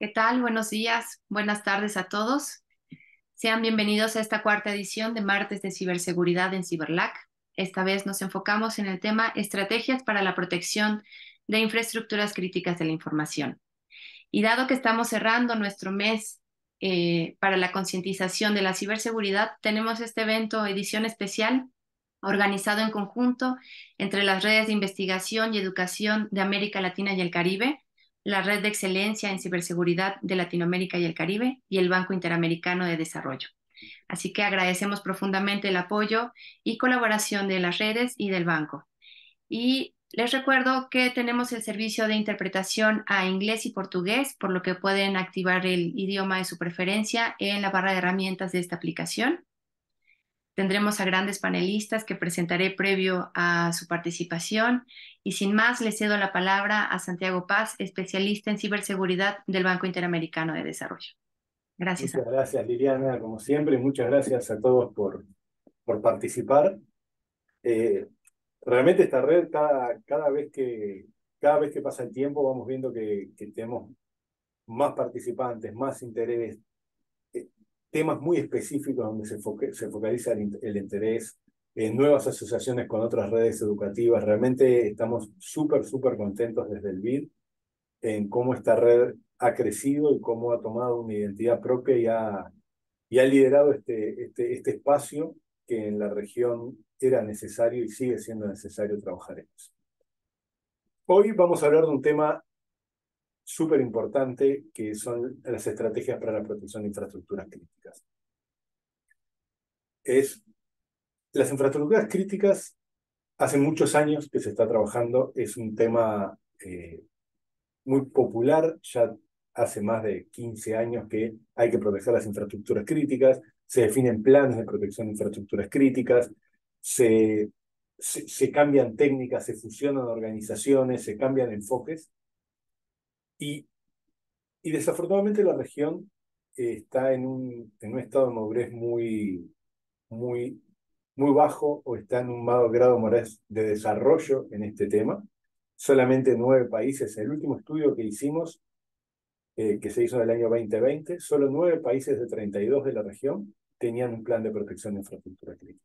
¿Qué tal? Buenos días, buenas tardes a todos. Sean bienvenidos a esta cuarta edición de Martes de Ciberseguridad en Ciberlac. Esta vez nos enfocamos en el tema Estrategias para la protección de infraestructuras críticas de la información. Y dado que estamos cerrando nuestro mes eh, para la concientización de la ciberseguridad, tenemos este evento edición especial organizado en conjunto entre las redes de investigación y educación de América Latina y el Caribe, la Red de Excelencia en Ciberseguridad de Latinoamérica y el Caribe y el Banco Interamericano de Desarrollo. Así que agradecemos profundamente el apoyo y colaboración de las redes y del banco. Y les recuerdo que tenemos el servicio de interpretación a inglés y portugués, por lo que pueden activar el idioma de su preferencia en la barra de herramientas de esta aplicación. Tendremos a grandes panelistas que presentaré previo a su participación. Y sin más, le cedo la palabra a Santiago Paz, especialista en ciberseguridad del Banco Interamericano de Desarrollo. Gracias. Muchas gracias, Liliana, como siempre, muchas gracias a todos por, por participar. Eh, realmente esta red, cada, cada, vez que, cada vez que pasa el tiempo, vamos viendo que, que tenemos más participantes, más interés, temas muy específicos donde se, focaliza el, interés, en nuevas asociaciones con otras redes educativas. Realmente estamos súper, súper contentos desde el BID en cómo esta red ha crecido y cómo ha tomado una identidad propia y ha, y ha liderado este, este, este espacio que en la región era necesario y sigue siendo necesario trabajar en eso. Hoy vamos a hablar de un tema súper importante, que son las estrategias para la protección de infraestructuras críticas. Es, las infraestructuras críticas, hace muchos años que se está trabajando, es un tema eh, muy popular, ya hace más de 15 años que hay que proteger las infraestructuras críticas, se definen planes de protección de infraestructuras críticas, se cambian técnicas, se fusionan organizaciones, se cambian enfoques, y, desafortunadamente la región eh, está en un, en un estado de madurez muy, muy, muy bajo o está en un bajo grado de desarrollo en este tema. Solamente nueve países, el último estudio que hicimos, eh, que se hizo en el año 2020, solo nueve países de 32 de la región tenían un plan de protección de infraestructura crítica.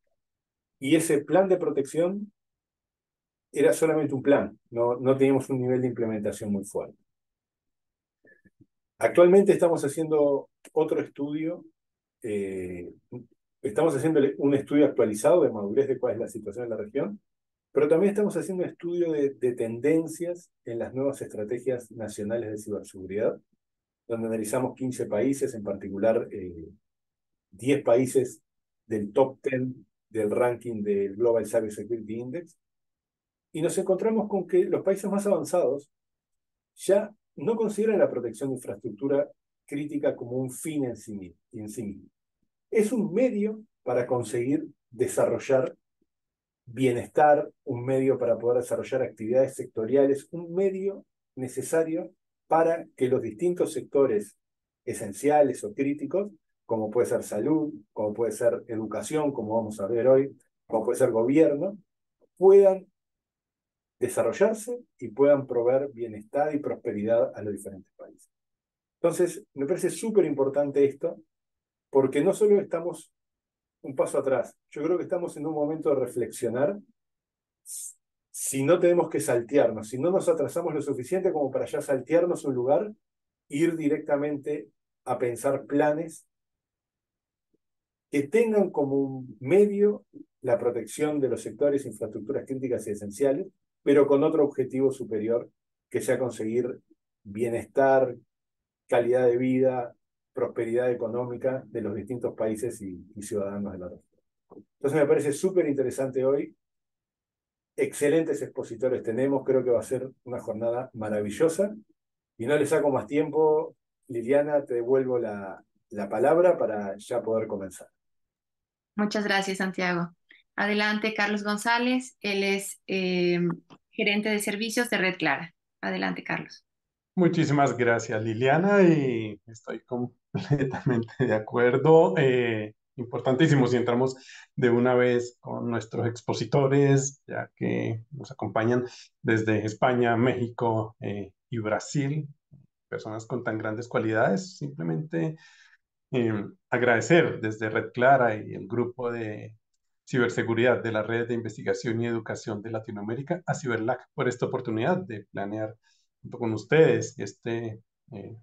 Y ese plan de protección era solamente un plan, no, no teníamos un nivel de implementación muy fuerte. Actualmente estamos haciendo otro estudio, eh, estamos haciendo un estudio actualizado de madurez de cuál es la situación en la región, pero también estamos haciendo un estudio de, tendencias en las nuevas estrategias nacionales de ciberseguridad, donde analizamos 15 países, en particular eh, 10 países del top 10 del ranking del Global Cyber Security Index, y nos encontramos con que los países más avanzados ya no considera la protección de infraestructura crítica como un fin en sí, mismo, Es un medio para conseguir desarrollar bienestar, un medio para poder desarrollar actividades sectoriales, un medio necesario para que los distintos sectores esenciales o críticos, como puede ser salud, como puede ser educación, como vamos a ver hoy, como puede ser gobierno, puedan desarrollarse y puedan proveer bienestar y prosperidad a los diferentes países. Entonces, me parece súper importante esto, porque no solo estamos un paso atrás, yo creo que estamos en un momento de reflexionar si no tenemos que saltearnos, si no nos atrasamos lo suficiente como para ya saltearnos un lugar, ir directamente a pensar planes que tengan como medio la protección de los sectores, infraestructuras críticas y esenciales, pero con otro objetivo superior, que sea conseguir bienestar, calidad de vida, prosperidad económica de los distintos países y, ciudadanos de la región. Entonces me parece súper interesante hoy. Excelentes expositores tenemos, creo que va a ser una jornada maravillosa. Y no le saco más tiempo, Liliana, te devuelvo la, la palabra para ya poder comenzar. Muchas gracias, Santiago. Adelante, Carlos González. Él es eh, gerente de servicios de Red Clara. Adelante, Carlos. Muchísimas gracias, Liliana, y estoy completamente de acuerdo. Eh, importantísimo si entramos de una vez con nuestros expositores, ya que nos acompañan desde España, México eh, y Brasil, personas con tan grandes cualidades. Simplemente agradecer desde Red Clara y el grupo de Ciberseguridad de la Red de Investigación y Educación de Latinoamérica, a CiberLAC, por esta oportunidad de planear junto con ustedes este, eh,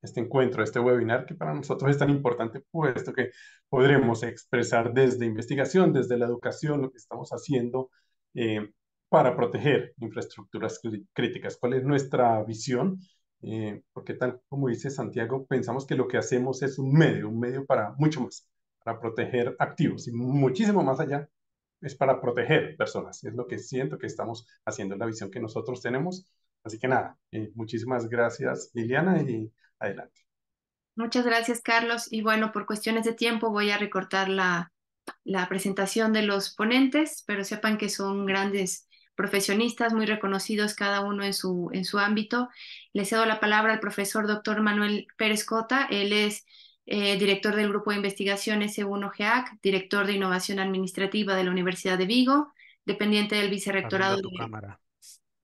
este encuentro, este webinar, que para nosotros es tan importante, puesto que podremos expresar desde investigación, desde la educación, lo que estamos haciendo eh, para proteger infraestructuras críticas. ¿Cuál es nuestra visión? Eh, porque tal como dice Santiago, pensamos que lo que hacemos es un medio, un medio para mucho más para proteger activos y muchísimo más allá es para proteger personas. Es lo que siento que estamos haciendo, es la visión que nosotros tenemos. Así que nada, eh, muchísimas gracias Liliana y adelante. Muchas gracias Carlos. Y bueno, por cuestiones de tiempo voy a recortar la, la presentación de los ponentes, pero sepan que son grandes profesionistas muy reconocidos cada uno en su, en su ámbito. les cedo la palabra al profesor doctor Manuel Pérez Cota. Él es eh, director del Grupo de Investigación s 1 geac director de Innovación Administrativa de la Universidad de Vigo, dependiente del Vicerrectorado de,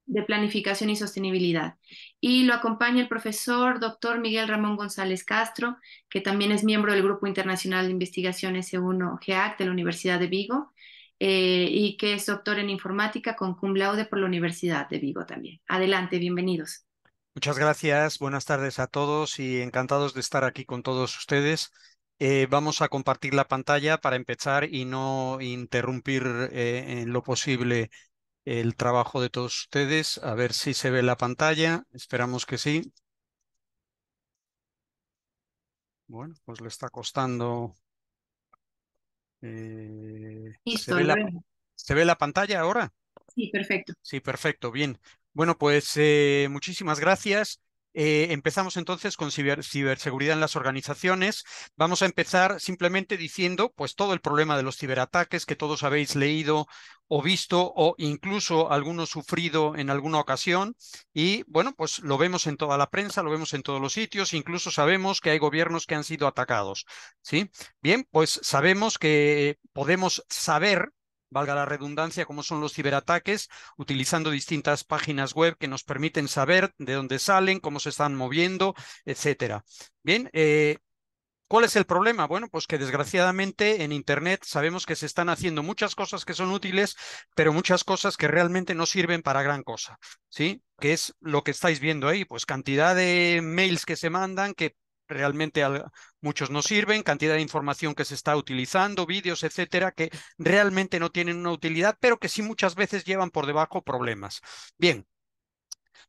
de, Planificación y Sostenibilidad. Y lo acompaña el profesor doctor Miguel Ramón González Castro, que también es miembro del Grupo Internacional de Investigación s 1 geac de la Universidad de Vigo. Eh, y que es doctor en informática con cum laude por la Universidad de Vigo también. Adelante, bienvenidos. Muchas gracias, buenas tardes a todos y encantados de estar aquí con todos ustedes. Eh, vamos a compartir la pantalla para empezar y no interrumpir eh, en lo posible el trabajo de todos ustedes. A ver si se ve la pantalla. Esperamos que sí. Bueno, pues le está costando. Eh, ¿Se ve la pantalla ahora? Sí, perfecto. Sí, perfecto, bien. Bueno, pues eh, muchísimas gracias. Eh, empezamos entonces con ciberseguridad en las organizaciones. Vamos a empezar simplemente diciendo, pues, todo el problema de los ciberataques que todos habéis leído o visto o incluso alguno sufrido en alguna ocasión. Y bueno, pues lo vemos en toda la prensa, lo vemos en todos los sitios, incluso sabemos que hay gobiernos que han sido atacados. ¿Sí? Bien, pues sabemos que podemos saber valga la redundancia, cómo son los ciberataques, utilizando distintas páginas web que nos permiten saber de dónde salen, cómo se están moviendo, etcétera. Bien, eh, ¿Cuál es el problema? Bueno, pues que desgraciadamente en Internet sabemos que se están haciendo muchas cosas que son útiles, pero muchas cosas que realmente no sirven para gran cosa, ¿sí? Que es lo que estáis viendo ahí, pues cantidad de mails que se mandan, que realmente muchos no sirven, cantidad de información que se está utilizando, vídeos, etcétera, que realmente no tienen una utilidad, pero que sí muchas veces llevan por debajo problemas. Bien,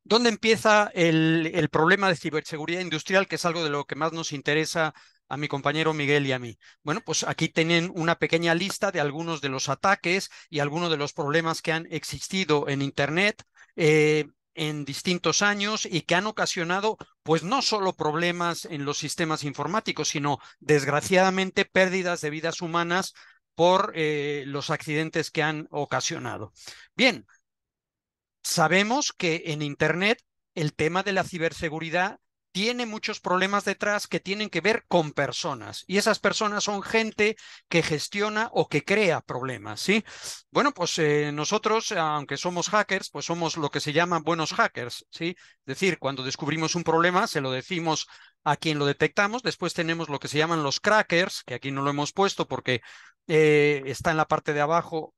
¿dónde empieza el, problema de ciberseguridad industrial, que es algo de lo que más nos interesa a mi compañero Miguel y a mí. Bueno, pues aquí tienen una pequeña lista de algunos de los ataques y algunos de los problemas que han existido en Internet eh, en distintos años y que han ocasionado pues no solo problemas en los sistemas informáticos, sino desgraciadamente pérdidas de vidas humanas por eh, los accidentes que han ocasionado. Bien, sabemos que en Internet el tema de la ciberseguridad tiene muchos problemas detrás que tienen que ver con personas y esas personas son gente que gestiona o que crea problemas, ¿sí? Bueno, pues eh, nosotros, aunque somos hackers, pues somos lo que se llaman buenos hackers, ¿sí? Es decir, cuando descubrimos un problema, se lo decimos a quien lo detectamos, después tenemos lo que se llaman los crackers, que aquí no lo hemos puesto porque eh, está en la parte de abajo,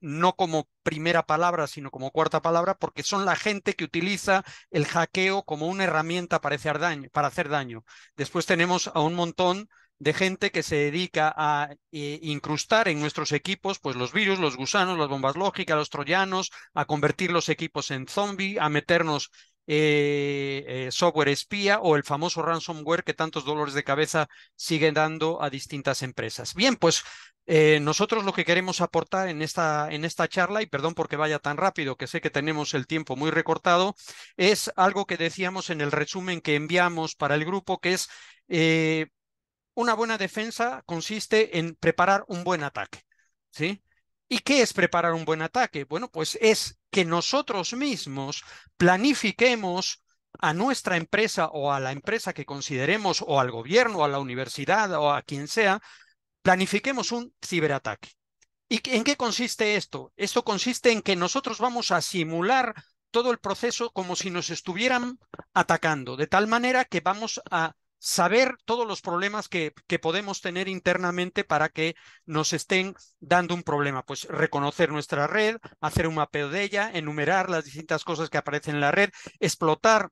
no como primera palabra, sino como cuarta palabra, porque son la gente que utiliza el hackeo como una herramienta para hacer daño. Después tenemos a un montón de gente que se dedica a eh, incrustar en nuestros equipos pues los virus, los gusanos, las bombas lógicas, los troyanos, a convertir los equipos en zombie, a meternos eh, eh, software espía o el famoso ransomware que tantos dolores de cabeza siguen dando a distintas empresas. Bien, pues eh, nosotros lo que queremos aportar en esta, en esta charla, y perdón porque vaya tan rápido, que sé que tenemos el tiempo muy recortado, es algo que decíamos en el resumen que enviamos para el grupo, que es una buena defensa consiste en preparar un buen ataque. ¿sí? ¿Y qué es preparar un buen ataque? Bueno, pues es que nosotros mismos planifiquemos a nuestra empresa o a la empresa que consideremos o al gobierno o a la universidad o a quien sea, planifiquemos un ciberataque. ¿Y en qué consiste esto? Esto consiste en que nosotros vamos a simular todo el proceso como si nos estuvieran atacando, de tal manera que vamos a saber todos los problemas que, podemos tener internamente para que nos estén dando un problema. Pues reconocer nuestra red, hacer un mapeo de ella, enumerar las distintas cosas que aparecen en la red, explotar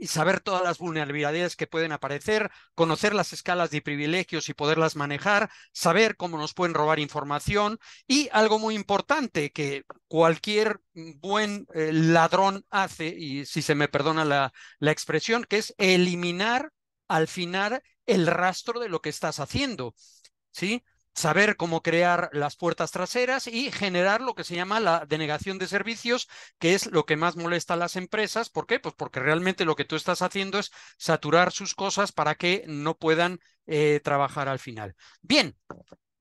y saber todas las vulnerabilidades que pueden aparecer, conocer las escalas de privilegios y poderlas manejar, saber cómo nos pueden robar información y algo muy importante que cualquier buen eh, ladrón hace, y si se me perdona la expresión, que es eliminar al final el rastro de lo que estás haciendo, ¿sí? Saber cómo crear las puertas traseras y generar lo que se llama la denegación de servicios, que es lo que más molesta a las empresas. ¿Por qué? Pues porque realmente lo que tú estás haciendo es saturar sus cosas para que no puedan eh, trabajar al final. Bien,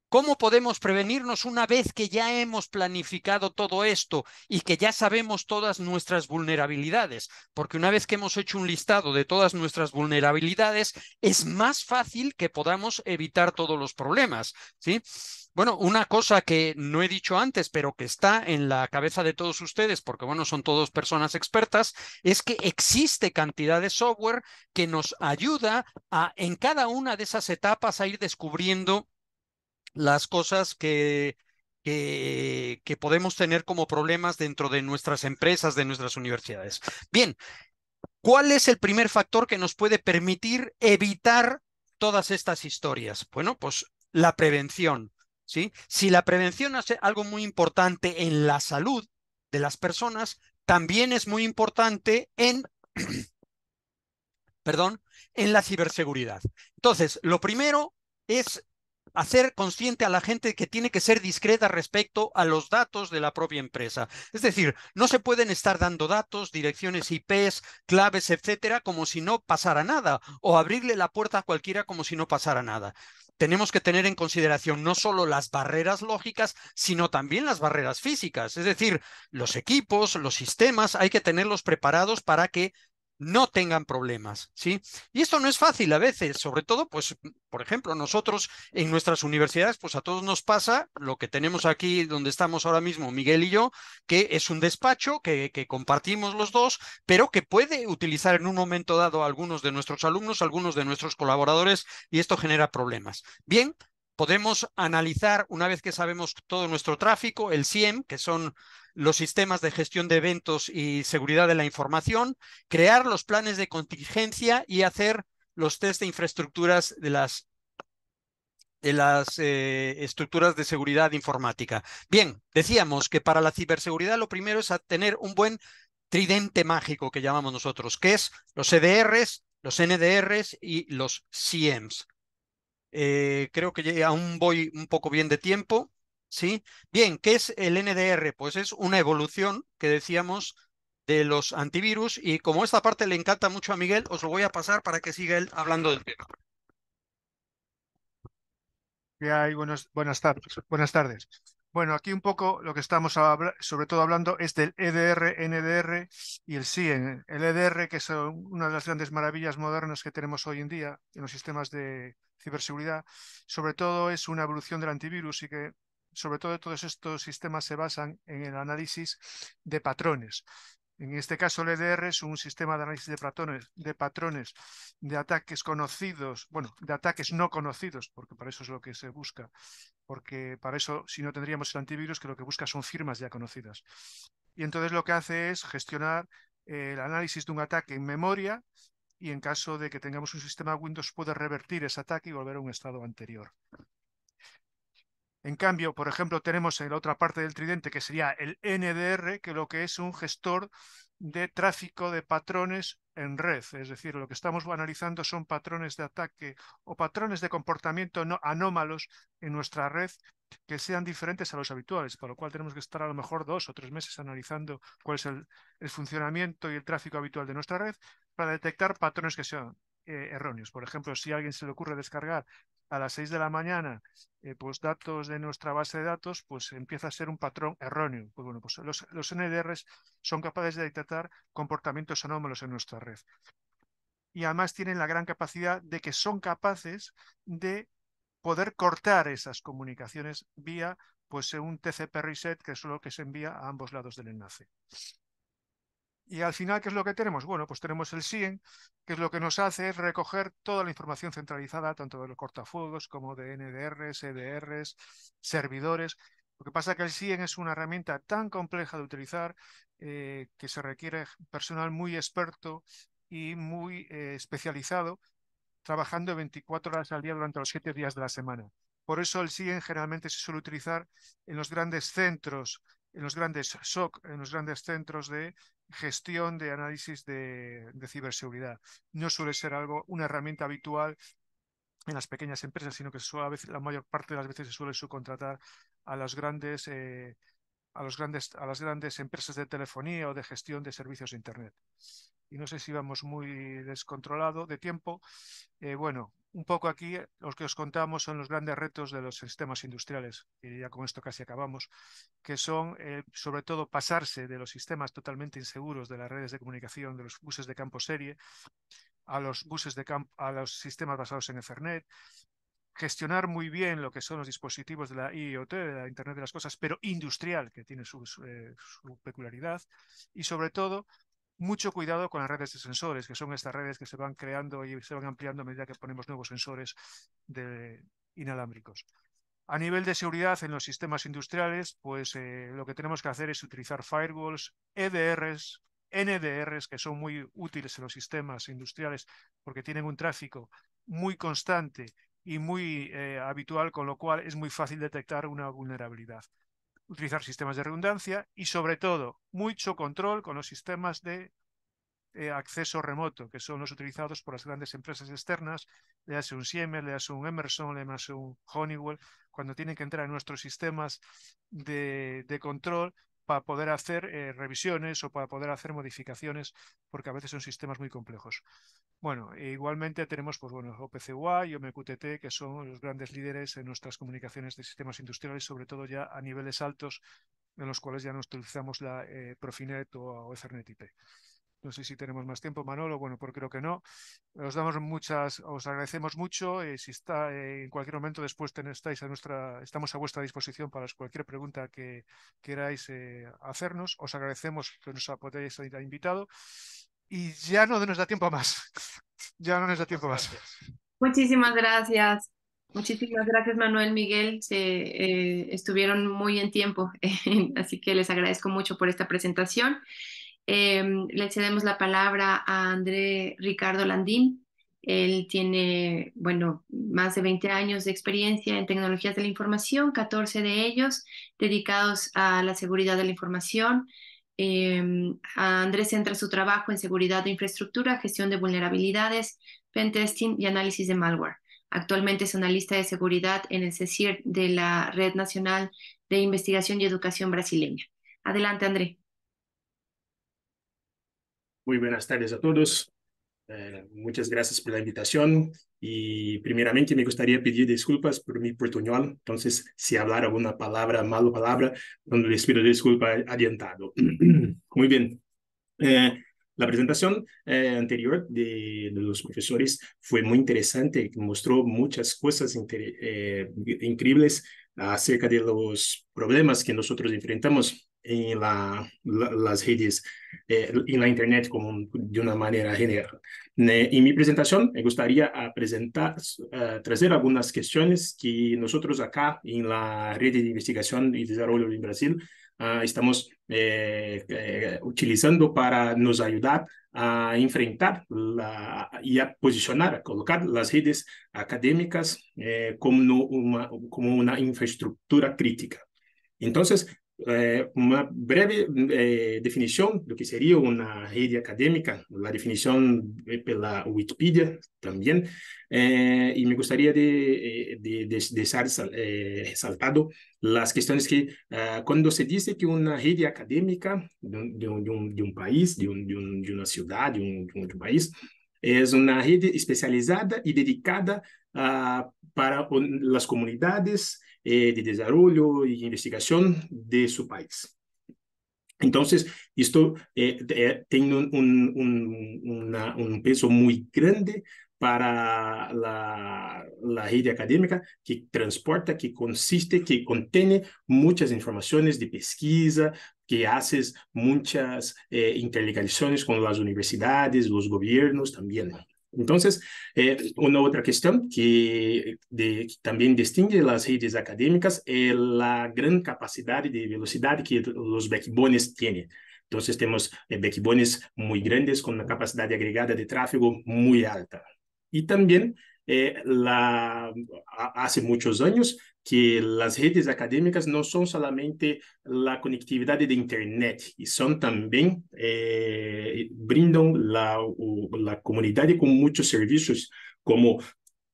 ¿Cómo podemos prevenirnos una vez que ya hemos planificado todo esto y que ya sabemos todas nuestras vulnerabilidades? Porque una vez que hemos hecho un listado de todas nuestras vulnerabilidades, es más fácil que podamos evitar todos los problemas, ¿sí? Bueno, una cosa que no he dicho antes, pero que está en la cabeza de todos ustedes, porque bueno, son todos personas expertas, es que existe cantidad de software que nos ayuda a en cada una de esas etapas a ir descubriendo las cosas que, que, podemos tener como problemas dentro de nuestras empresas, de nuestras universidades. Bien, ¿cuál es el primer factor que nos puede permitir evitar todas estas historias? Bueno, pues la prevención. ¿sí? Si la prevención hace algo muy importante en la salud de las personas, también es muy importante en, en la ciberseguridad. Entonces, lo primero es hacer consciente a la gente que tiene que ser discreta respecto a los datos de la propia empresa. Es decir, no se pueden estar dando datos, direcciones IPs, claves, etcétera, como si no pasara nada, o abrirle la puerta a cualquiera como si no pasara nada. Tenemos que tener en consideración no solo las barreras lógicas, sino también las barreras físicas. Es decir, los equipos, los sistemas, hay que tenerlos preparados para que no tengan problemas, ¿sí? Y esto no es fácil a veces, sobre todo, pues, por ejemplo, nosotros en nuestras universidades, pues a todos nos pasa lo que tenemos aquí donde estamos ahora mismo, Miguel y yo, que es un despacho que, que compartimos los dos, pero que puede utilizar en un momento dado algunos de nuestros alumnos, algunos de nuestros colaboradores, y esto genera problemas. Bien, Podemos analizar, una vez que sabemos todo nuestro tráfico, el SIEM, que son los sistemas de gestión de eventos y seguridad de la información, crear los planes de contingencia y hacer los test de infraestructuras de las, de las eh, estructuras de seguridad informática. Bien, decíamos que para la ciberseguridad lo primero es tener un buen tridente mágico que llamamos nosotros, que es los EDRs, los NDRs y los SIEMs. Eh, creo que aún voy un poco bien de tiempo. ¿sí? Bien, ¿qué es el NDR? Pues es una evolución que decíamos de los antivirus y como esta parte le encanta mucho a Miguel, os lo voy a pasar para que siga él hablando del tema. buenos, buenas tardes. Buenas tardes. Bueno, aquí un poco lo que estamos sobre todo hablando es del EDR, NDR y el SIEN. El EDR, que es una de las grandes maravillas modernas que tenemos hoy en día en los sistemas de, ciberseguridad, sobre todo es una evolución del antivirus y que sobre todo todos estos sistemas se basan en el análisis de patrones. En este caso, el EDR es un sistema de análisis de patrones, de patrones, de ataques conocidos, bueno, de ataques no conocidos, porque para eso es lo que se busca, porque para eso, si no tendríamos el antivirus, que lo que busca son firmas ya conocidas. Y entonces lo que hace es gestionar el análisis de un ataque en memoria y en caso de que tengamos un sistema Windows puede revertir ese ataque y volver a un estado anterior. En cambio, por ejemplo, tenemos en la otra parte del tridente que sería el NDR, que lo que es un gestor de tráfico de patrones en red. Es decir, lo que estamos analizando son patrones de ataque o patrones de comportamiento anómalos en nuestra red que sean diferentes a los habituales, por lo cual tenemos que estar a lo mejor dos o tres meses analizando cuál es el funcionamiento y el tráfico habitual de nuestra red para detectar patrones que sean eh, erróneos. Por ejemplo, si a alguien se le ocurre descargar a las 6 de la mañana eh, pues datos de nuestra base de datos, pues empieza a ser un patrón erróneo. Pues bueno, pues, los, los NDRs son capaces de detectar comportamientos anómalos en nuestra red. Y además tienen la gran capacidad de que son capaces de poder cortar esas comunicaciones vía pues un TCP reset, que es lo que se envía a ambos lados del enlace. Y al final, ¿qué es lo que tenemos? Bueno, pues tenemos el SIEN, que es lo que nos hace es recoger toda la información centralizada, tanto de los cortafuegos como de NDRs, EDRs, servidores. Lo que pasa es que el SIEN es una herramienta tan compleja de utilizar eh, que se requiere personal muy experto y muy eh, especializado, trabajando 24 horas al día durante los 7 días de la semana. Por eso el SIEN generalmente se suele utilizar en los grandes centros en los grandes SOC, en los grandes centros de gestión de análisis de, ciberseguridad. No suele ser algo, una herramienta habitual en las pequeñas empresas, sino que la mayor parte de las veces se suele subcontratar a las grandes, eh, a los grandes, a las grandes empresas de telefonía o de gestión de servicios de Internet y no sé si vamos muy descontrolado de tiempo. Eh, bueno, un poco aquí eh, los que os contamos son los grandes retos de los sistemas industriales, y ya con esto casi acabamos, que son eh, sobre todo pasarse de los sistemas totalmente inseguros de las redes de comunicación, de los buses de campo serie, a los buses de campo, a los sistemas basados en Ethernet, gestionar muy bien lo que son los dispositivos de la IoT, de la Internet de las Cosas, pero industrial, que tiene su peculiaridad, y sobre todo mucho cuidado con las redes de sensores, que son estas redes que se van creando y se van ampliando a medida que ponemos nuevos sensores inalámbricos. A nivel de seguridad en los sistemas industriales, pues eh, lo que tenemos que hacer es utilizar firewalls, EDRs, NDRs, que son muy útiles en los sistemas industriales porque tienen un tráfico muy constante y muy eh, habitual, con lo cual es muy fácil detectar una vulnerabilidad utilizar sistemas de redundancia y sobre todo mucho control con los sistemas de eh, acceso remoto, que son los utilizados por las grandes empresas externas, le hace un Siemens, le hace un Emerson, le hace un Honeywell, cuando tienen que entrar en nuestros sistemas de, de control para poder hacer eh, revisiones o para poder hacer modificaciones, porque a veces son sistemas muy complejos. Bueno, e igualmente tenemos pues, bueno, OPCUA y OMQTT, que son los grandes líderes en nuestras comunicaciones de sistemas industriales, sobre todo ya a niveles altos, en los cuales ya no utilizamos la eh, Profinet o Ethernet IP. No sé si tenemos más tiempo, Manolo. Bueno, porque creo que no. Os damos muchas, os agradecemos mucho. Eh, si está eh, en cualquier momento después ten, estáis a nuestra, estamos a vuestra disposición para cualquier pregunta que queráis eh, hacernos. Os agradecemos que nos hayáis invitado. Y ya no nos da tiempo más. ya no nos da tiempo más. Muchísimas gracias. Muchísimas gracias, Manuel Miguel. Se, estuvieron muy en tiempo, así que les agradezco mucho por esta presentación. Em, le cedemos la palabra a André Ricardo Landín. Él tiene, bueno, más de 20 años de experiencia en tecnologías de la información, 14 de ellos dedicados a la seguridad de la información. Em, André Andrés centra su trabajo en seguridad de infraestructura, gestión de vulnerabilidades, testing y análisis de malware. Actualmente es analista de seguridad en el CECIR de la Red Nacional de Investigación y Educación Brasileña. Adelante, André. Muy buenas tardes a todos. Eh, muchas gracias por la invitación y primeramente me gustaría pedir disculpas por mi portuñol, entonces si hablar alguna palabra, mala palabra, donde les pido disculpa adiantado. Muy bien. Eh, la presentación eh, anterior de, los profesores fue muy interesante, mostró muchas cosas increíbles acerca de los problemas que nosotros enfrentamos en la, las redes, en eh, la Internet como de una manera general. En mi presentación me gustaría ah, presentar, ah, traer algunas cuestiones que nosotros acá en la red de investigación y desarrollo en Brasil ah, estamos eh, eh, utilizando para nos ayudar a enfrentar la, y a posicionar, a colocar las redes académicas como, como una infraestructura crítica. Entonces, Eh, uma breve eh, definição do que seria uma rede acadêmica, a definição eh, pela Wikipedia também, e me gostaria de, de, de, de deixar ressaltado as questões que, quando se diz que uma rede acadêmica de um, de um, de um país, de, um, de, um, de uma cidade, de um, de um país, é uma rede especializada e dedicada uh, para as comunidades Eh, de desarrollo y e investigación de su país. Entonces, esto eh, eh tiene un, peso muy grande para la, red académica que transporta, que consiste, que contiene muchas informaciones de pesquisa, que hace muchas eh, interligaciones con las universidades, los gobiernos también. Entonces, eh, una otra cuestión que, también distingue las redes académicas es la gran capacidad de velocidad que los backbones tienen. Entonces, tenemos eh, backbones muy grandes con una capacidad agregada de tráfico muy alta. Y también eh, la, hace muchos años que las redes académicas no son solamente la conectividad de Internet, y son también, eh, brindan la, la comunidad con muchos servicios como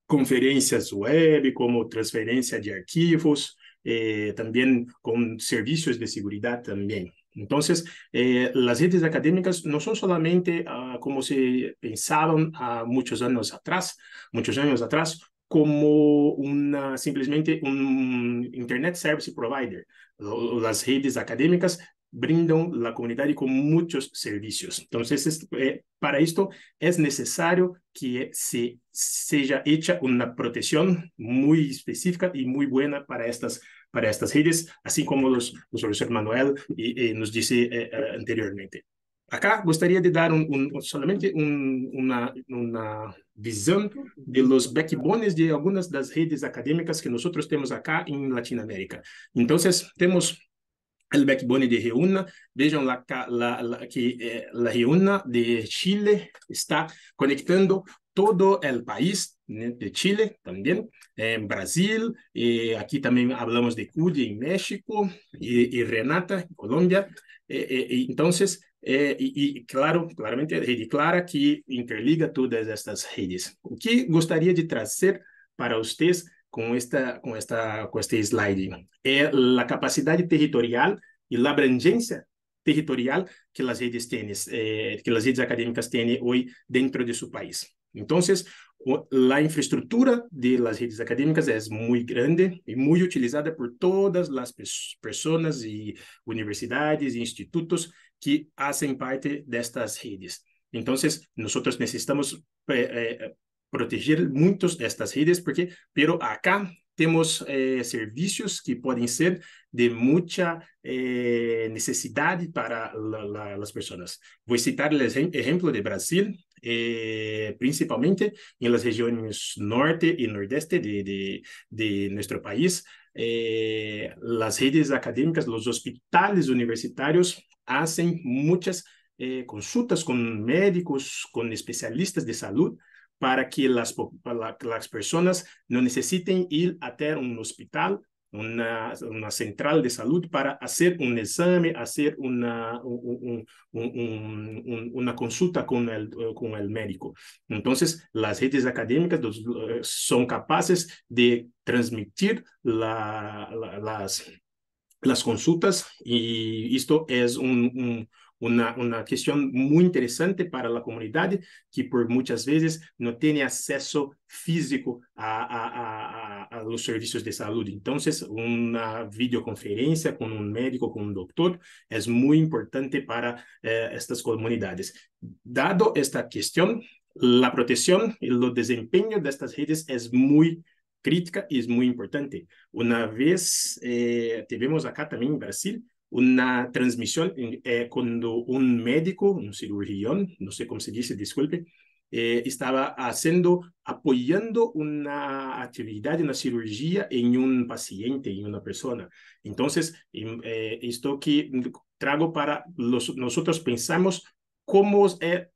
conferências web, como transferência de arquivos, eh, também com serviços de segurança também. Entonces, eh, las redes académicas no son solamente ah, como se pensaban ah, muchos años atrás, muchos años atrás, como una, simplemente un Internet Service Provider. Las redes académicas brindan la comunidad con muchos servicios. Entonces, eh, para esto es necesario que se sea hecha una protección muy específica y muy buena para estas para estas redes, assim como o professor Manuel e, e eh, nos disse eh, eh, anteriormente. Acá gostaria de dar um, um, somente um, uma, uma visão dos backbones de algumas das redes acadêmicas que nós temos acá em Latinoamérica. Então, temos o backbone de Reúna, vejam lá, que eh, a Reúna de Chile está conectando todo el país né, de Chile también, en eh, Brasil, eh, aquí también hablamos de Cudi en México y, y Renata en Colombia. Eh, eh, entonces, eh, y, y, claro, claramente Rede Clara que interliga todas estas redes. O que gostaria de trazer para vocês com esta, com esta, com este slide é eh, a capacidade territorial e a abrangência territorial que as redes têm, que as redes acadêmicas têm hoje dentro de seu país. Entonces, la infraestructura de las redes académicas es muy grande y muy utilizada por todas las personas y universidades e institutos que hacen parte de estas redes. Entonces, nosotros necesitamos eh, proteger muchos estas redes porque, pero acá temos eh, serviços que podem ser de muita eh, necessidade para la, la, as pessoas. Vou citar o exemplo de Brasil, eh, principalmente en las regiones norte y nordeste de, nuestro país. Eh, las redes académicas, los hospitales universitarios hacen muchas eh, consultas con médicos, con especialistas de salud para que las, las personas no necesiten ir tener un hospital una, central de salud para hacer un examen, hacer una, una consulta con el, eh, con el médico. Entonces, las redes académicas eh, son capaces de transmitir las, las consultas y esto es un una, una cuestión muy interesante para la comunidad que por muchas veces no tiene acceso físico a, a, a, a los servicios de salud. Entonces, una videoconferencia con un médico, con un doctor, es muy importante para eh, estas comunidades. Dado esta cuestión, la protección y el desempeño de estas redes es muy crítica y es muy importante. Una vez eh, tuvimos acá también en Brasil una transmisión eh, cuando un médico, un cirujano, no sé cómo se dice, disculpe, eh, estaba haciendo, apoyando una actividad, una cirugía en un paciente, en una persona. Entonces, em, eh, esto que trago para nosotros pensamos cómo es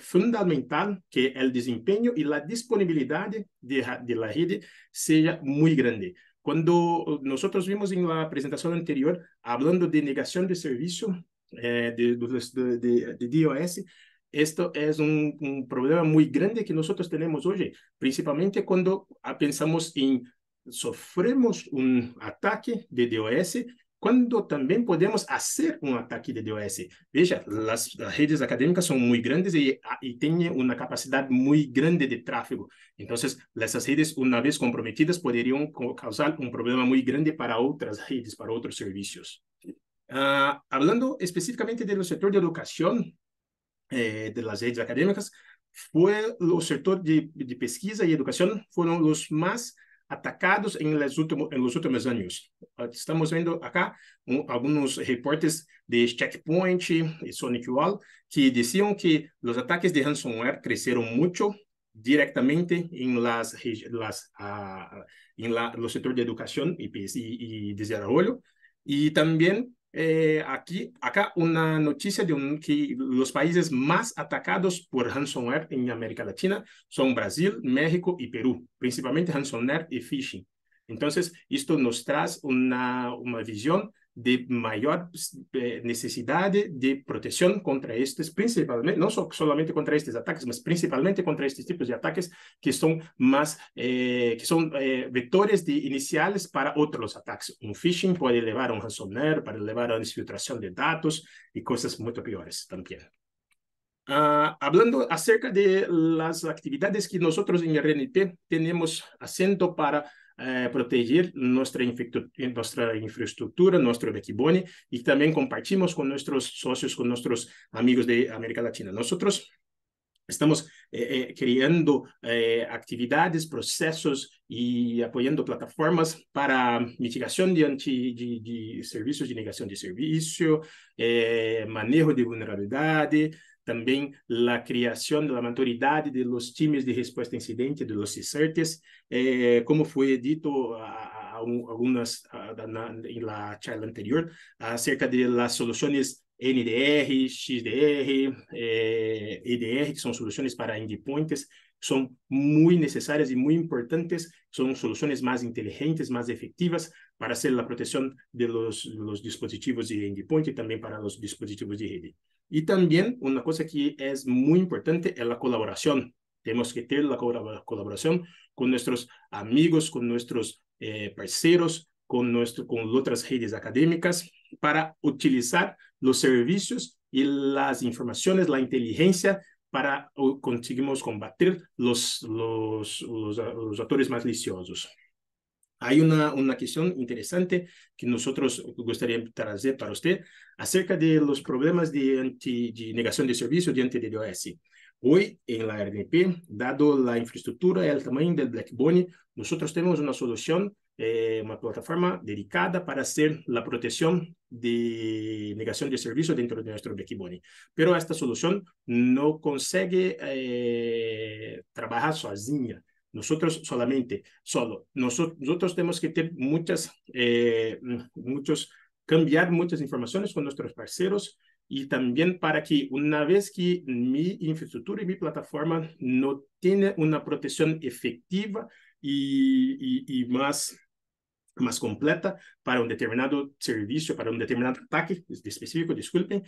fundamental que el desempeño y la disponibilidad de, de la red sea muy grande. Cuando nosotros vimos en la presentación anterior, hablando de negación de servicio eh, de, DOS, esto es un, un, problema muy grande que nosotros tenemos hoy, principalmente cuando ah, pensamos en, sufrimos un ataque de DOS quando também podemos fazer um ataque de DOS. Veja, as redes acadêmicas são muito grandes e y, ah, uma capacidade muito grande de tráfego. Então, essas redes, uma vez comprometidas, poderiam causar um problema muito grande para outras redes, para outros serviços. Uh, ah, hablando específicamente setor de educação, eh, de redes acadêmicas, foi o setor de, de pesquisa e educação foram os mais atacados em los últimos, en los últimos años. Ah, estamos vendo acá um, alguns reportes de Checkpoint e Sonic Wall que diziam que os ataques de ransomware cresceram muito diretamente em las, las uh, en la, setor de educação e, e, e desenvolvimento e também Eh, aquí, acá una noticia de un, que los países más atacados por ransomware en América Latina son Brasil, México y Perú, principalmente ransomware y phishing. Entonces, esto nos trae una, una visión de mayor pues, eh, necesidad de protección contra estos, principalmente, no solamente contra estos ataques, más principalmente contra estos tipos de ataques que son más, eh, que son eh, vectores de, iniciales para otros ataques. Un phishing puede llevar a un ransomware, puede llevar a una filtración de datos y cosas mucho peores también. Ah, hablando acerca de las actividades que nosotros en RNP tenemos haciendo para é, proteger nossa, nossa infraestrutura, nosso backbone e também compartilhamos com nossos sócios, com nossos amigos de América Latina. Nós estamos eh, criando eh, atividades, processos e apoiando plataformas para mitigação de, anti, de, de serviços de negação de serviço, eh, manejo de vulnerabilidade, também a criação da maturidade dos times de resposta a incidentes, dos certes, eh, é, como foi dito algumas na, na charla anterior, acerca das soluções NDR, XDR, eh, é, EDR, que são soluções para endpoints, son muy necesarias y muy importantes, son soluciones más inteligentes, más efectivas para hacer la protección de los, dispositivos de endpoint y también para los dispositivos de red. Y también una cosa que es muy importante es la colaboración. Tenemos que tener la colaboración con nuestros amigos, con nuestros eh, parceros, con, nuestro, con otras redes académicas para utilizar los servicios y las informaciones, la inteligencia para conseguimos combatir los, los, los, actores más Hay una, una cuestión interesante que nosotros gustaría traer para usted acerca de los problemas de, de negación de servicio de DDoS. Hoy en la RNP, dado la infraestructura y el tamaño del Blackbone, nosotros tenemos una solución eh, una plataforma dedicada para hacer la protección de negación de servicio dentro de nuestro backbone. Pero esta solución no consigue eh, trabajar sozinha. Nosotros solamente, solo, nosotros, tenemos que tener muchas, eh, muchos, cambiar muchas informaciones con nuestros parceros y también para que una vez que mi infraestructura y mi plataforma no tiene una protección efectiva, y, más más completa para un determinado servicio, para un determinado ataque específico, disculpen,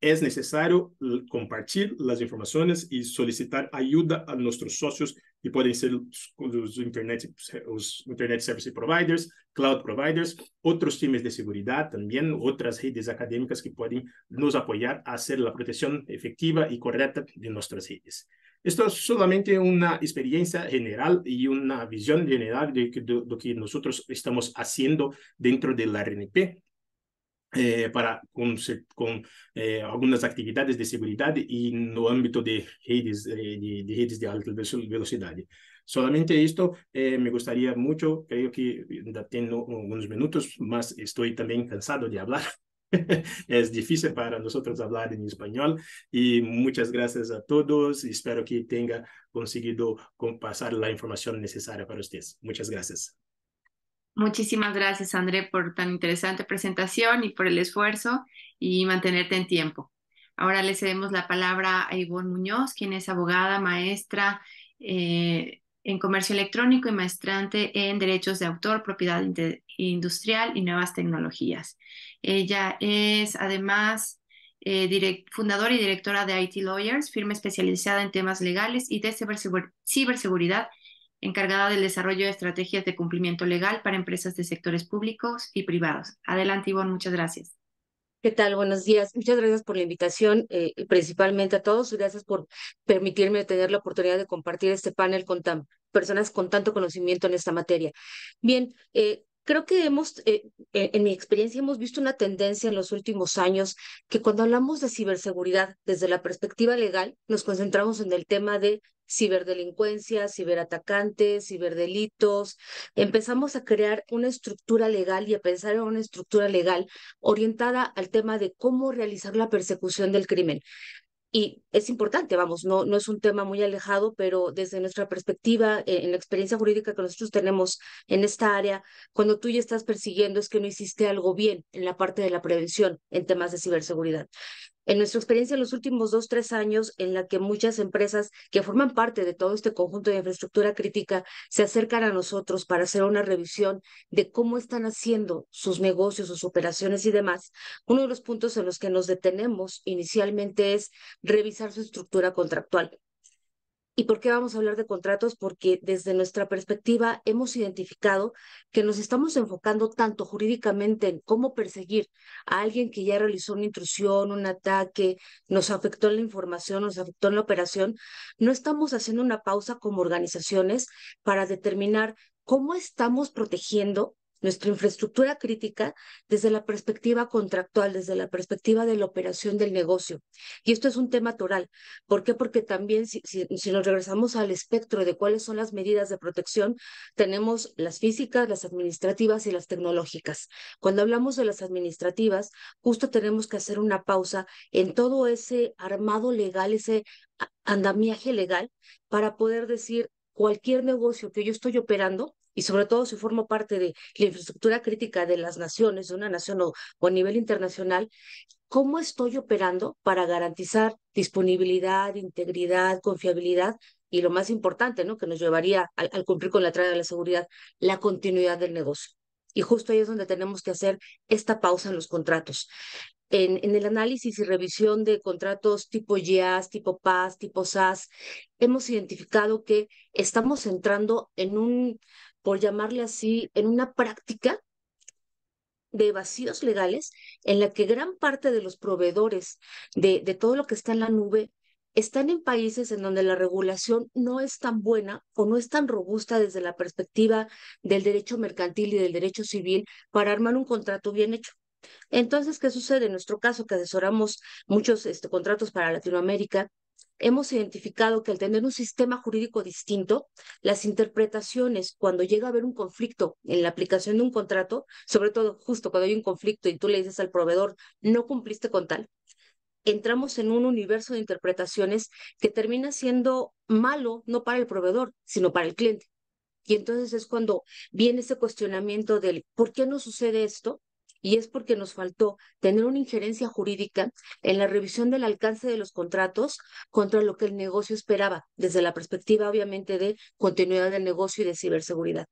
es necesario compartir las informaciones y solicitar ayuda a nuestros socios, que pueden ser los Internet, los Internet Service Providers, Cloud Providers, otros teams de seguridad también, otras redes académicas que pueden nos apoyar a hacer la protección efectiva y correcta de nuestras redes. Esto es solamente una experiencia general y una visión general de, lo que nosotros estamos haciendo dentro de la RNP. Eh, para con, eh, algunas actividades de seguridad y en el ámbito de redes eh, de, de, redes de alta velocidad. Solamente esto me gustaría mucho, creo que tengo unos minutos, más estoy también cansado de hablar. es difícil para nosotros hablar en español y muchas gracias a todos. Espero que tenga conseguido pasar la información necesaria para ustedes. Muchas gracias. Muchísimas gracias, André, por tan interesante presentación y por el esfuerzo y mantenerte en tiempo. Ahora le cedemos la palabra a Ivonne Muñoz, quien es abogada, maestra eh, en comercio electrónico y maestrante en derechos de autor, propiedad intelectual industrial y nuevas tecnologías. Ella es además eh, fundadora y directora de IT Lawyers, firma especializada en temas legales y de ciberseguridad, encargada del desarrollo de estrategias de cumplimiento legal para empresas de sectores públicos y privados. Adelante, Ivonne, muchas gracias. ¿Qué tal? Buenos días. Muchas gracias por la invitación, eh, principalmente a todos. Gracias por permitirme tener la oportunidad de compartir este panel con personas con tanto conocimiento en esta materia. Bien, eh, creo que hemos, eh, eh, en mi experiencia, hemos visto una tendencia en los últimos años que cuando hablamos de ciberseguridad desde la perspectiva legal, nos concentramos en el tema de ciberdelincuencia, ciberatacantes, ciberdelitos. Empezamos a crear una estructura legal y a pensar en una estructura legal orientada al tema de cómo realizar la persecución del crimen y es importante, vamos, no, no es un tema muy alejado, pero desde nuestra perspectiva, eh, en la experiencia jurídica que nosotros tenemos en esta área, cuando tú ya estás persiguiendo es que no hiciste algo bien en la parte de la prevención en temas de ciberseguridad en nuestra experiencia en los últimos dos, tres años, en la que muchas empresas que forman parte de todo este conjunto de infraestructura crítica se acercan a nosotros para hacer una revisión de cómo están haciendo sus negocios, sus operaciones y demás, uno de los puntos en los que nos detenemos inicialmente es revisar su estructura contractual. ¿Y por qué vamos a hablar de contratos? Porque desde nuestra perspectiva hemos identificado que nos estamos enfocando tanto jurídicamente en cómo perseguir a alguien que ya realizó una intrusión, un ataque, nos afectó en la información, nos afectó en la operación, no estamos haciendo una pausa como organizaciones para determinar cómo estamos protegiendo nuestra infraestructura crítica desde la perspectiva contractual, desde la perspectiva de la operación del negocio. Y esto es un tema toral. ¿Por qué? Porque también si, si nos regresamos al espectro de cuáles son las medidas de protección, tenemos las físicas, las administrativas y las tecnológicas. Cuando hablamos de las administrativas, justo tenemos que hacer una pausa en todo ese armado legal, ese andamiaje legal, para poder decir cualquier negocio que yo estoy operando y sobre todo si formo parte de la infraestructura crítica de las naciones, de una nación o, a nivel internacional, ¿cómo estoy operando para garantizar disponibilidad, integridad, confiabilidad y lo más importante, ¿no? que nos llevaría al, cumplir con la traga de la seguridad, la continuidad del negocio? Y justo ahí es donde tenemos que hacer esta pausa en los contratos. En, en, el análisis y revisión de contratos tipo IAS, tipo PAS, tipo SAS, hemos identificado que estamos entrando en un por llamarle así, en una práctica de vacíos legales en la que gran parte de los proveedores de, todo lo que está en la nube están en países en donde la regulación no es tan buena o no es tan robusta desde la perspectiva del derecho mercantil y del derecho civil para armar un contrato bien hecho. Entonces, ¿qué sucede? En nuestro caso, que asesoramos muchos este, contratos para Latinoamérica, hemos identificado que al tener un sistema jurídico distinto, las interpretaciones, cuando llega a haber un conflicto en la aplicación de un contrato, sobre todo justo cuando hay un conflicto y tú le dices al proveedor, no cumpliste con tal, entramos en un universo de interpretaciones que termina siendo malo no para el proveedor, sino para el cliente. Y entonces es cuando viene ese cuestionamiento del ¿por qué no sucede esto? y es porque nos faltó tener una injerencia jurídica en la revisión del alcance de los contratos contra lo que el negocio esperaba, desde la perspectiva obviamente de continuidad del negocio y de ciberseguridad.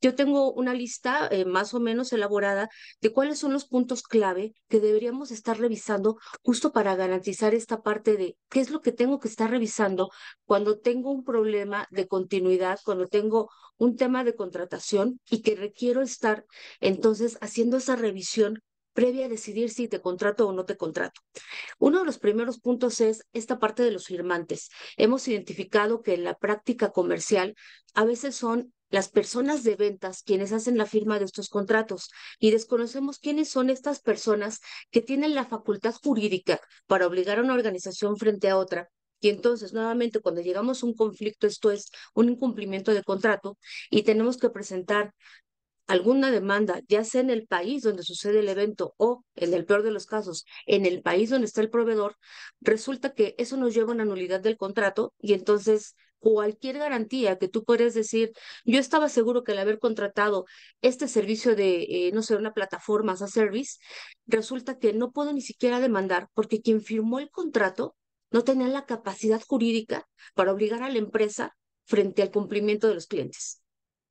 Yo tengo una lista eh, más o menos elaborada de cuáles son los puntos clave que deberíamos estar revisando justo para garantizar esta parte de qué es lo que tengo que estar revisando cuando tengo un problema de continuidad, cuando tengo un tema de contratación y que requiero estar entonces haciendo esa revisión visión previa a decidir si te contrato o no te contrato. Uno de los primeros puntos es esta parte de los firmantes. Hemos identificado que en la práctica comercial a veces son las personas de ventas quienes hacen la firma de estos contratos y desconocemos quiénes son estas personas que tienen la facultad jurídica para obligar a una organización frente a otra. Y entonces, nuevamente, cuando llegamos a un conflicto, esto es un incumplimiento de contrato y tenemos que presentar alguna demanda, ya sea en el país donde sucede el evento o, en el peor de los casos, en el país donde está el proveedor, resulta que eso nos lleva a una nulidad del contrato y entonces cualquier garantía que tú puedes decir, yo estaba seguro que al haber contratado este servicio de, eh, no sé, una plataforma as a service, resulta que no puedo ni siquiera demandar porque quien firmó el contrato no tenía la capacidad jurídica para obligar a la empresa frente al cumplimiento de los clientes.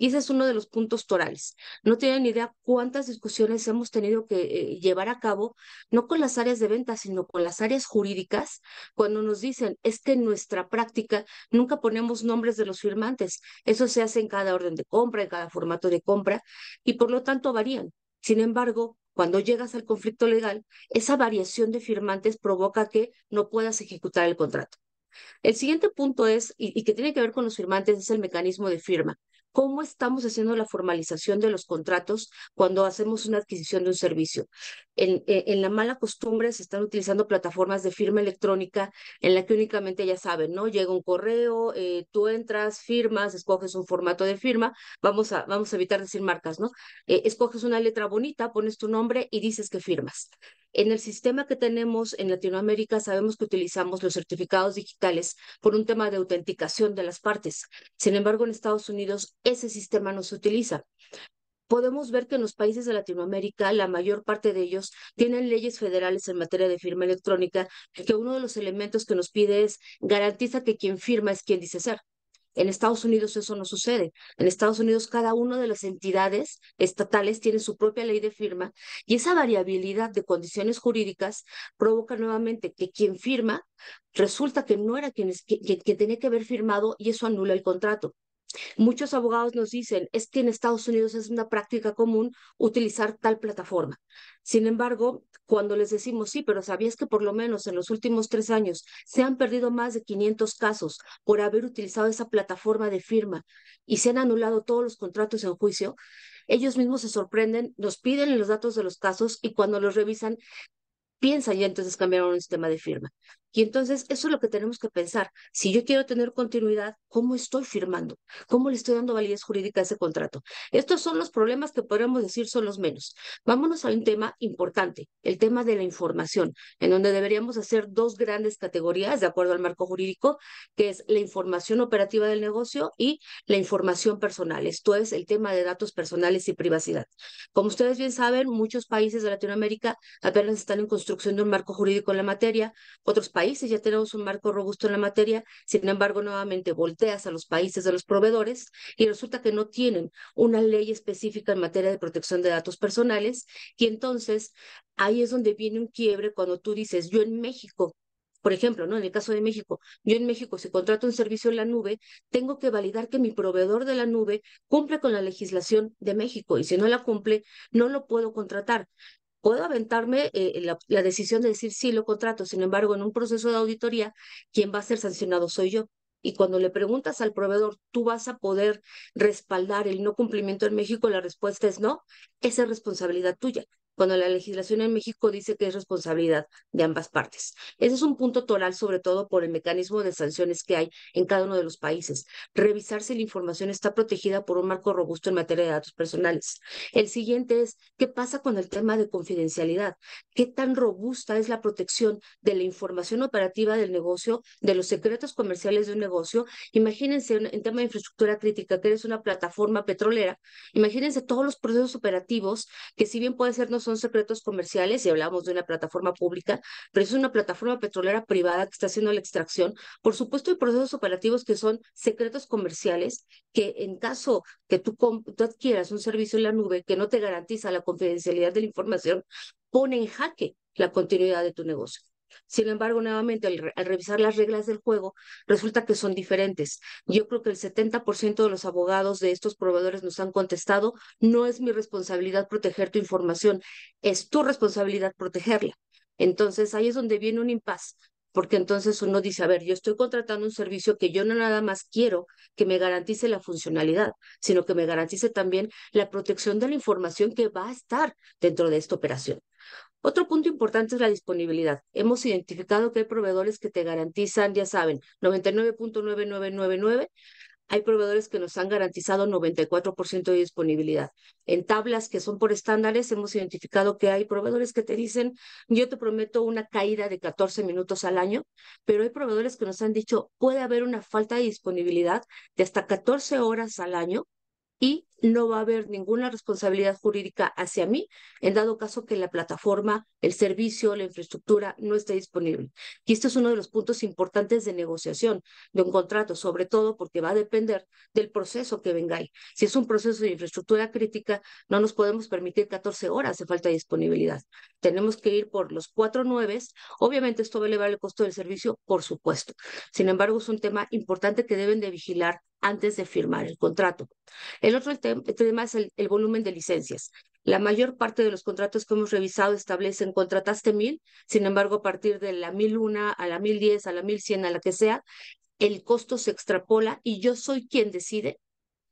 Y ese es uno de los puntos torales. No tienen idea cuántas discusiones hemos tenido que eh, llevar a cabo, no con las áreas de venta, sino con las áreas jurídicas, cuando nos dicen, es que en nuestra práctica nunca ponemos nombres de los firmantes. Eso se hace en cada orden de compra, en cada formato de compra, y por lo tanto varían. Sin embargo, cuando llegas al conflicto legal, esa variación de firmantes provoca que no puedas ejecutar el contrato. El siguiente punto es, y, que tiene que ver con los firmantes, es el mecanismo de firma cómo estamos haciendo la formalización de los contratos cuando hacemos una adquisición de un servicio. En, eh, en, la mala costumbre se están utilizando plataformas de firma electrónica en la que únicamente ya saben, ¿no? Llega un correo, eh, tú entras, firmas, escoges un formato de firma, vamos a, vamos a evitar decir marcas, ¿no? Eh, escoges una letra bonita, pones tu nombre y dices que firmas. En el sistema que tenemos en Latinoamérica sabemos que utilizamos los certificados digitales por un tema de autenticación de las partes. Sin embargo, en Estados Unidos ese sistema no se utiliza. Podemos ver que en los países de Latinoamérica, la mayor parte de ellos tienen leyes federales en materia de firma electrónica, que uno de los elementos que nos pide es garantiza que quien firma es quien dice ser. En Estados Unidos eso no sucede. En Estados Unidos cada una de las entidades estatales tiene su propia ley de firma y esa variabilidad de condiciones jurídicas provoca nuevamente que quien firma resulta que no era quien, es, que, tenía que haber firmado y eso anula el contrato. Muchos abogados nos dicen, es que en Estados Unidos es una práctica común utilizar tal plataforma. Sin embargo, cuando les decimos, sí, pero ¿sabías que por lo menos en los últimos tres años se han perdido más de 500 casos por haber utilizado esa plataforma de firma y se han anulado todos los contratos en juicio? Ellos mismos se sorprenden, nos piden los datos de los casos y cuando los revisan, piensan y entonces cambiaron el sistema de firma. Y entonces eso es lo que tenemos que pensar. Si yo quiero tener continuidad, ¿cómo estoy firmando? ¿Cómo le estoy dando validez jurídica a ese contrato? Estos son los problemas que podríamos decir son los menos. Vámonos a un tema importante, el tema de la información, en donde deberíamos hacer dos grandes categorías de acuerdo al marco jurídico, que es la información operativa del negocio y la información personal. Esto es el tema de datos personales y privacidad. Como ustedes bien saben, muchos países de Latinoamérica apenas están en construcción de un marco jurídico en la materia, otros países ya tenemos un marco robusto en la materia, sin embargo, nuevamente volteas a los países de los proveedores y resulta que no tienen una ley específica en materia de protección de datos personales y entonces ahí es donde viene un quiebre cuando tú dices, yo en México por ejemplo, ¿no? En el caso de México, yo en México, si contrato un servicio en la nube, tengo que validar que mi proveedor de la nube cumple con la legislación de México y si no la cumple, no lo puedo contratar puedo aventarme eh, la, la, decisión de decir sí, lo contrato. Sin embargo, en un proceso de auditoría, ¿quién va a ser sancionado soy yo. Y cuando le preguntas al proveedor, ¿tú vas a poder respaldar el no cumplimiento en México? La respuesta es no, esa es responsabilidad tuya cuando la legislación en México dice que es responsabilidad de ambas partes. Ese es un punto toral, sobre todo por el mecanismo de sanciones que hay en cada uno de los países. Revisar si la información está protegida por un marco robusto en materia de datos personales. El siguiente es, ¿qué pasa con el tema de confidencialidad? ¿Qué tan robusta es la protección de la información operativa del negocio, de los secretos comerciales de un negocio? Imagínense en tema de infraestructura crítica, que eres una plataforma petrolera, imagínense todos los procesos operativos que si bien puede ser no son secretos comerciales y hablamos de una plataforma pública, pero es una plataforma petrolera privada que está haciendo la extracción. Por supuesto, hay procesos operativos que son secretos comerciales que en caso que tú adquieras un servicio en la nube que no te garantiza la confidencialidad de la información, pone en jaque la continuidad de tu negocio. Sin embargo, nuevamente, al, revisar las reglas del juego, resulta que son diferentes. Yo creo que el 70% de los abogados de estos proveedores nos han contestado, no es mi responsabilidad proteger tu información, es tu responsabilidad protegerla. Entonces, ahí es donde viene un impasse, porque entonces uno dice, a ver, yo estoy contratando un servicio que yo no nada más quiero que me garantice la funcionalidad, sino que me garantice también la protección de la información que va a estar dentro de esta operación. Otro punto importante es la disponibilidad. Hemos identificado que hay proveedores que te garantizan, ya saben, 99.9999. Hay proveedores que nos han garantizado 94% de disponibilidad. En tablas que son por estándares, hemos identificado que hay proveedores que te dicen, yo te prometo una caída de 14 minutos al año, pero hay proveedores que nos han dicho, puede haber una falta de disponibilidad de hasta 14 horas al año y no va a haber ninguna responsabilidad jurídica hacia mí en dado caso que la plataforma, el servicio, la infraestructura no esté disponible. Y este es uno de los puntos importantes de negociación de un contrato, sobre todo porque va a depender del proceso que vengáis. Si es un proceso de infraestructura crítica, no nos podemos permitir 14 horas de falta de disponibilidad. Tenemos que ir por los cuatro nueves. Obviamente esto va a elevar el costo del servicio, por supuesto. Sin embargo, es un tema importante que deben de vigilar antes de firmar el contrato. El otro tema es el, volumen de licencias. La mayor parte de los contratos que hemos revisado establecen contrataste mil, sin embargo, a partir de la mil una a la mil diez, a la mil cien, a la que sea, el costo se extrapola y yo soy quien decide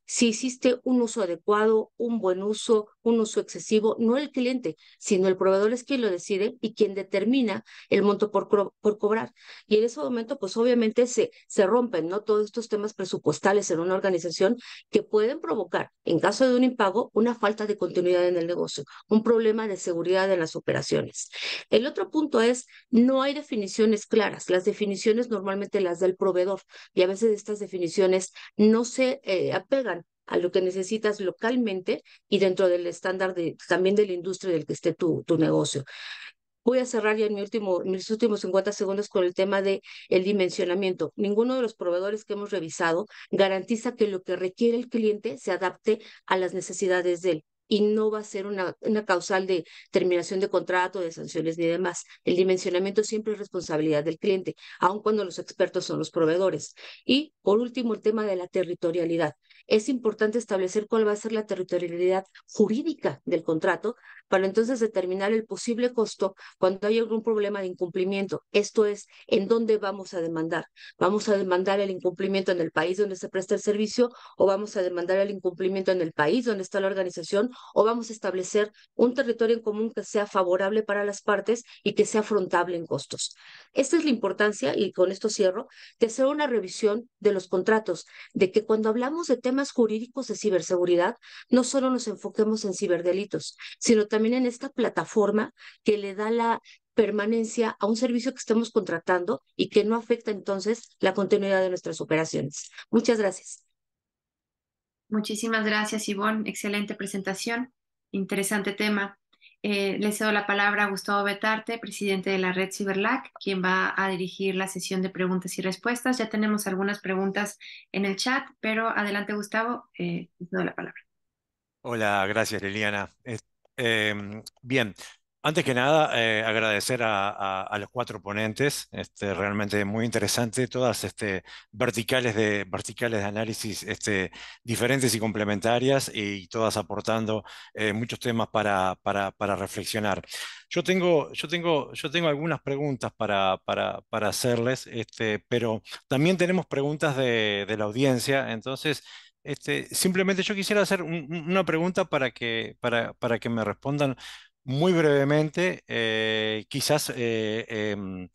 si hiciste un uso adecuado, un buen uso, un uso excesivo, no el cliente, sino el proveedor es quien lo decide y quien determina el monto por, por cobrar. Y en ese momento, pues obviamente se, se rompen ¿no? todos estos temas presupuestales en una organización que pueden provocar, en caso de un impago, una falta de continuidad en el negocio, un problema de seguridad en las operaciones. El otro punto es, no hay definiciones claras. Las definiciones normalmente las da el proveedor y a veces estas definiciones no se eh, apegan a lo que necesitas localmente y dentro del estándar de, también de la industria del que esté tu, negocio. Voy a cerrar ya en mi último, mis últimos 50 segundos con el tema del el dimensionamiento. Ninguno de los proveedores que hemos revisado garantiza que lo que requiere el cliente se adapte a las necesidades de él y no va a ser una, una causal de terminación de contrato, de sanciones ni demás. El dimensionamiento siempre es responsabilidad del cliente, aun cuando los expertos son los proveedores. Y por último, el tema de la territorialidad. Es importante establecer cuál va a ser la territorialidad jurídica del contrato para entonces determinar el posible costo cuando hay algún problema de incumplimiento. Esto es, ¿en dónde vamos a demandar? ¿Vamos a demandar el incumplimiento en el país donde se presta el servicio o vamos a demandar el incumplimiento en el país donde está la organización o vamos a establecer un territorio en común que sea favorable para las partes y que sea afrontable en costos. Esta es la importancia, y con esto cierro, de hacer una revisión de los contratos, de que cuando hablamos de temas jurídicos de ciberseguridad, no solo nos enfoquemos en ciberdelitos, sino también en esta plataforma que le da la permanencia a un servicio que estemos contratando y que no afecta entonces la continuidad de nuestras operaciones. Muchas gracias. Muchísimas gracias, Ivonne. Excelente presentación. Interesante tema. Eh, le cedo la palabra a Gustavo Betarte, presidente de la red Ciberlac, quien va a dirigir la sesión de preguntas y respuestas. Ya tenemos algunas preguntas en el chat, pero adelante, Gustavo. Eh, le cedo la palabra. Hola, gracias, Liliana. Em, bien, antes que nada, eh, agradecer a, los cuatro ponentes, este, realmente muy interesante, todas este, verticales, de, verticales de análisis este, diferentes y complementarias y, todas aportando eh, muchos temas para, para, reflexionar. Yo tengo, yo, tengo, yo tengo algunas preguntas para, para, hacerles, pero también tenemos preguntas de, la audiencia, entonces... simplemente yo quisiera hacer una pregunta para que, para, para que me respondan muy brevemente, eh, quizás eh, em,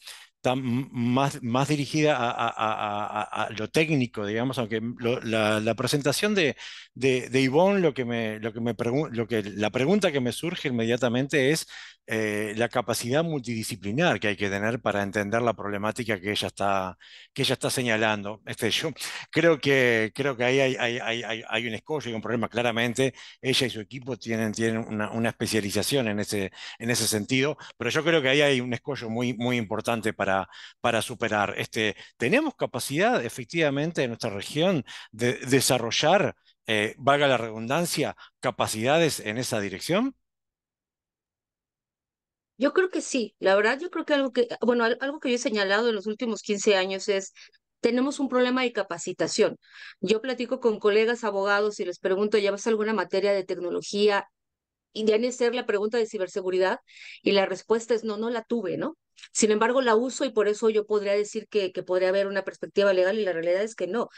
está más, más dirigida a, lo técnico, digamos, aunque la, presentación de, de, Ivonne, lo que me, lo que me lo que, la pregunta que me surge inmediatamente es eh, la capacidad multidisciplinar que hay que tener para entender la problemática que ella está, que ella está señalando. Este, yo creo que, creo que ahí hay, hay, hay, hay un escollo y un problema. Claramente, ella y su equipo tienen, tienen una, una especialización en ese, en ese sentido, pero yo creo que ahí hay un escollo muy, muy importante para para, superar. Este, tenemos capacidad efectivamente en nuestra región de desarrollar, eh, valga la redundancia, capacidades en esa dirección. Yo creo que sí, la verdad yo creo que algo que, bueno, algo que yo he señalado en los últimos 15 años es tenemos un problema de capacitación. Yo platico con colegas abogados y les pregunto, ya ¿llevas alguna materia de tecnología? Y a ser la pregunta de ciberseguridad y la respuesta es no, no la tuve, ¿no? Sin embargo, la uso y por eso yo podría decir que, podría haber una perspectiva legal y la realidad es que no.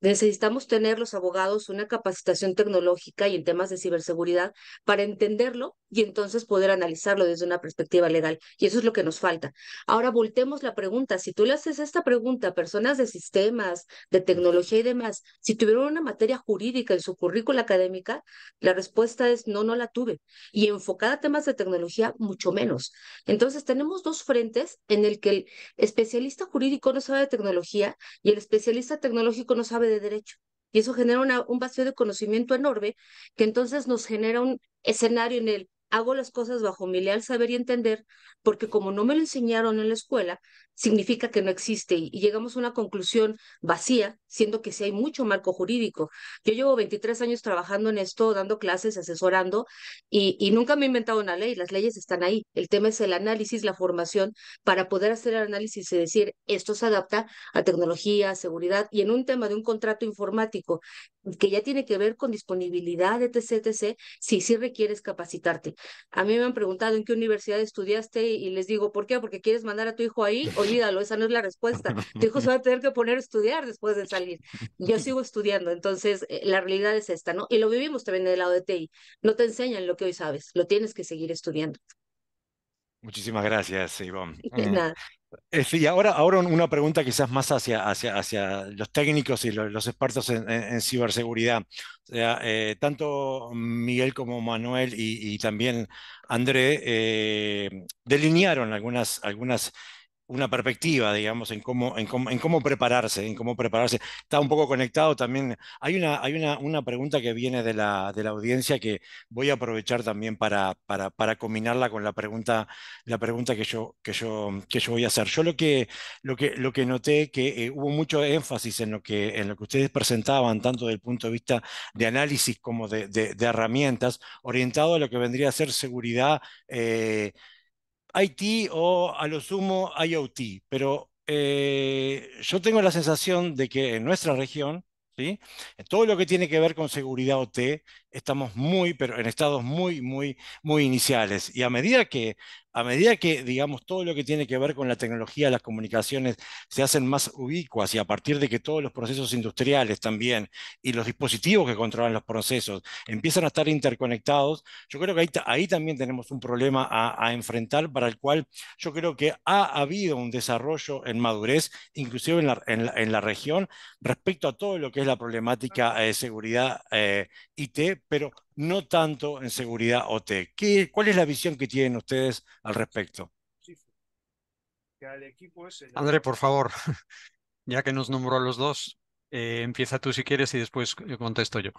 Necesitamos tener los abogados una capacitación tecnológica y en temas de ciberseguridad para entenderlo y entonces poder analizarlo desde una perspectiva legal. Y eso es lo que nos falta. Ahora voltemos la pregunta. Si tú le haces esta pregunta a personas de sistemas, de tecnología y demás, si tuvieron una materia jurídica en su currícula académica, la respuesta es no, no la tuve. Y enfocada a temas de tecnología, mucho menos. Entonces tenemos dos frentes en el que el especialista jurídico no sabe de tecnología y el especialista tecnológico no sabe de derecho. Y eso genera un vacío de conocimiento enorme que entonces nos genera un escenario en el hago las cosas bajo mi leal saber y entender, porque como no me lo enseñaron en la escuela, significa que no existe y llegamos a una conclusión vacía, siendo que sí hay mucho marco jurídico. Yo llevo 23 años trabajando en esto, dando clases, asesorando y, y nunca me he inventado una ley, las leyes están ahí. El tema es el análisis, la formación para poder hacer el análisis y decir, esto se adapta a tecnología, a seguridad y en un tema de un contrato informático que ya tiene que ver con disponibilidad, de TCTC, si sí requieres capacitarte. A mí me han preguntado en qué universidad estudiaste y les digo, ¿por qué? Porque quieres mandar a tu hijo ahí, olvídalo, esa no es la respuesta. Tu hijo se va a tener que poner a estudiar después de salir. Yo sigo estudiando, entonces eh, la realidad es esta, ¿no? Y lo vivimos también del lado de TI. No te enseñan lo que hoy sabes, lo tienes que seguir estudiando. Muchísimas gracias, Ivonne. Mm, nada. Eh, y ahora, ahora una pregunta quizás más hacia, hacia, los técnicos y los, expertos en, ciberseguridad. O sea, eh, tanto Miguel como Manuel y, también André eh, delinearon algunas, algunas una perspectiva, digamos, en cómo, en cómo, prepararse, en cómo prepararse. Está un poco conectado también. Hay una, hay una, una pregunta que viene de la, audiencia que voy a aprovechar también para, para, combinarla con la pregunta, la pregunta que, yo, que, yo, que yo voy a hacer. Yo lo que, lo que, lo que noté que eh, hubo mucho énfasis en lo, que, en lo que ustedes presentaban, tanto desde el punto de vista de análisis como de, herramientas, orientado a lo que vendría a ser seguridad. Eh, IT o a lo sumo IoT, pero eh, yo tengo la sensación de que en nuestra región, ¿sí? en todo lo que tiene que ver con seguridad OT, estamos muy, pero en estados muy, muy, muy iniciales. Y a medida que a medida que, digamos, todo lo que tiene que ver con la tecnología, las comunicaciones, se hacen más ubicuas y a partir de que todos los procesos industriales también y los dispositivos que controlan los procesos empiezan a estar interconectados, yo creo que ahí, también tenemos un problema a, enfrentar para el cual yo creo que ha habido un desarrollo en madurez, inclusive en la, región, respecto a todo lo que es la problemática de eh, seguridad eh, IT, pero no tanto en seguridad OT. ¿Qué, ¿Cuál es la visión que tienen ustedes al respecto? André, por favor, ya que nos nombró a los dos, eh, empieza tú si quieres y después yo contesto yo.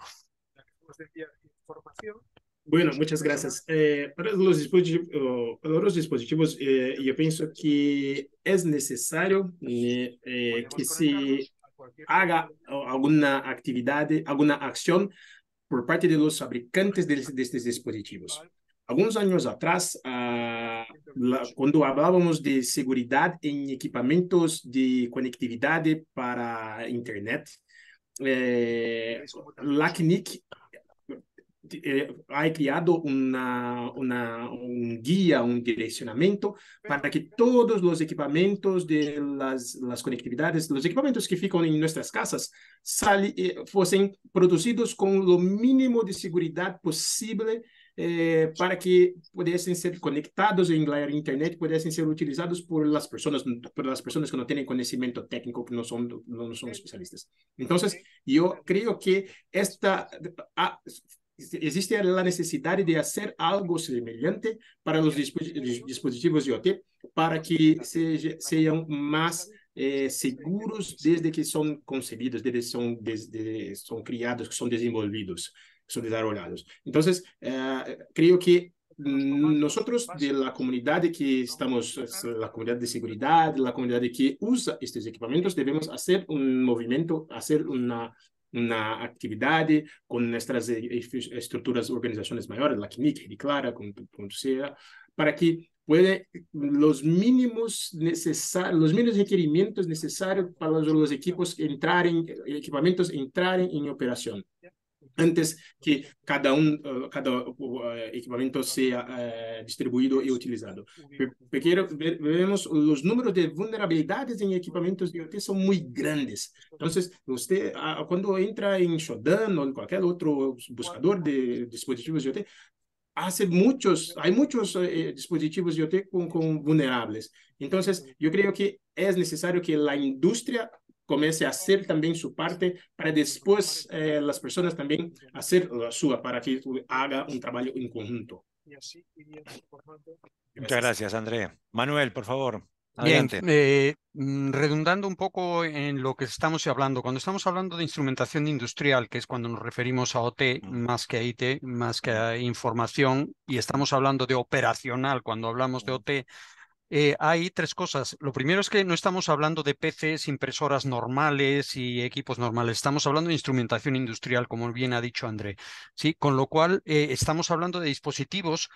Bueno, muchas gracias. Eh, para, los dispositivos, eh, yo pienso que es necesario que se haga alguna actividad, alguna acción por parte de los fabricantes de, de dispositivos. Alguns anos atrás, ah, la, quando falávamos de segurança em equipamentos de conectividade para internet, eh, Eh, ha creado una, una, un guía, un direccionamiento para que todos los equipamientos de las, las conectividades, los equipamientos que fican en nuestras casas, eh, fuesen producidos con lo mínimo de seguridad posible eh, para que pudiesen ser conectados en la internet, pudiesen ser utilizados por las personas por las personas que no tienen conocimiento técnico, que no son no especialistas. Entonces, yo creo que esta ah, existe a necessidade de fazer algo semelhante para os dispositivos IoT para que sejam mais eh, seguros desde que são concebidos, desde que desde criados criados, são desenvolvidos, são desarrollados. então eh, creio que nós da comunidade que estamos, da comunidade de segurança da comunidade que usa estes equipamentos devemos fazer um movimento fazer uma na atividade com nestas eh, estruturas, organizações maiores, la CNIC, a Clara, como seja, para que puede os mínimos necessários, os mínimos requerimientos necessários para os los equipos entraren, eh, equipamientos entraren en operación antes que cada um eh, cada eh, equipamento seja eh, distribuído e utilizado. Porque vemos os números de vulnerabilidades em equipamentos de IoT são muito grandes. Então, você quando entra em Shodan ou em qualquer outro buscador de dispositivos de IoT, há muitos, há muitos dispositivos IoT com, com vulneráveis. Então, eu creio que é necessário que a indústria comience a hacer también su parte para después eh, las personas también hacer la suya para que haga un trabajo en conjunto. Muchas gracias, André. Manuel, por favor. Adelante. Eh, mm, redundando un poco en lo que estamos hablando, cuando estamos hablando de instrumentación industrial, que es cuando nos referimos a OT más que a IT, más que a información, y estamos hablando de operacional, cuando hablamos de OT, eh, hay tres cosas. Lo primero es que no estamos hablando de PCs, impresoras normales y equipos normales. Estamos hablando de instrumentación industrial, como bien ha dicho André. ¿sí? Con lo cual, eh, estamos hablando de dispositivos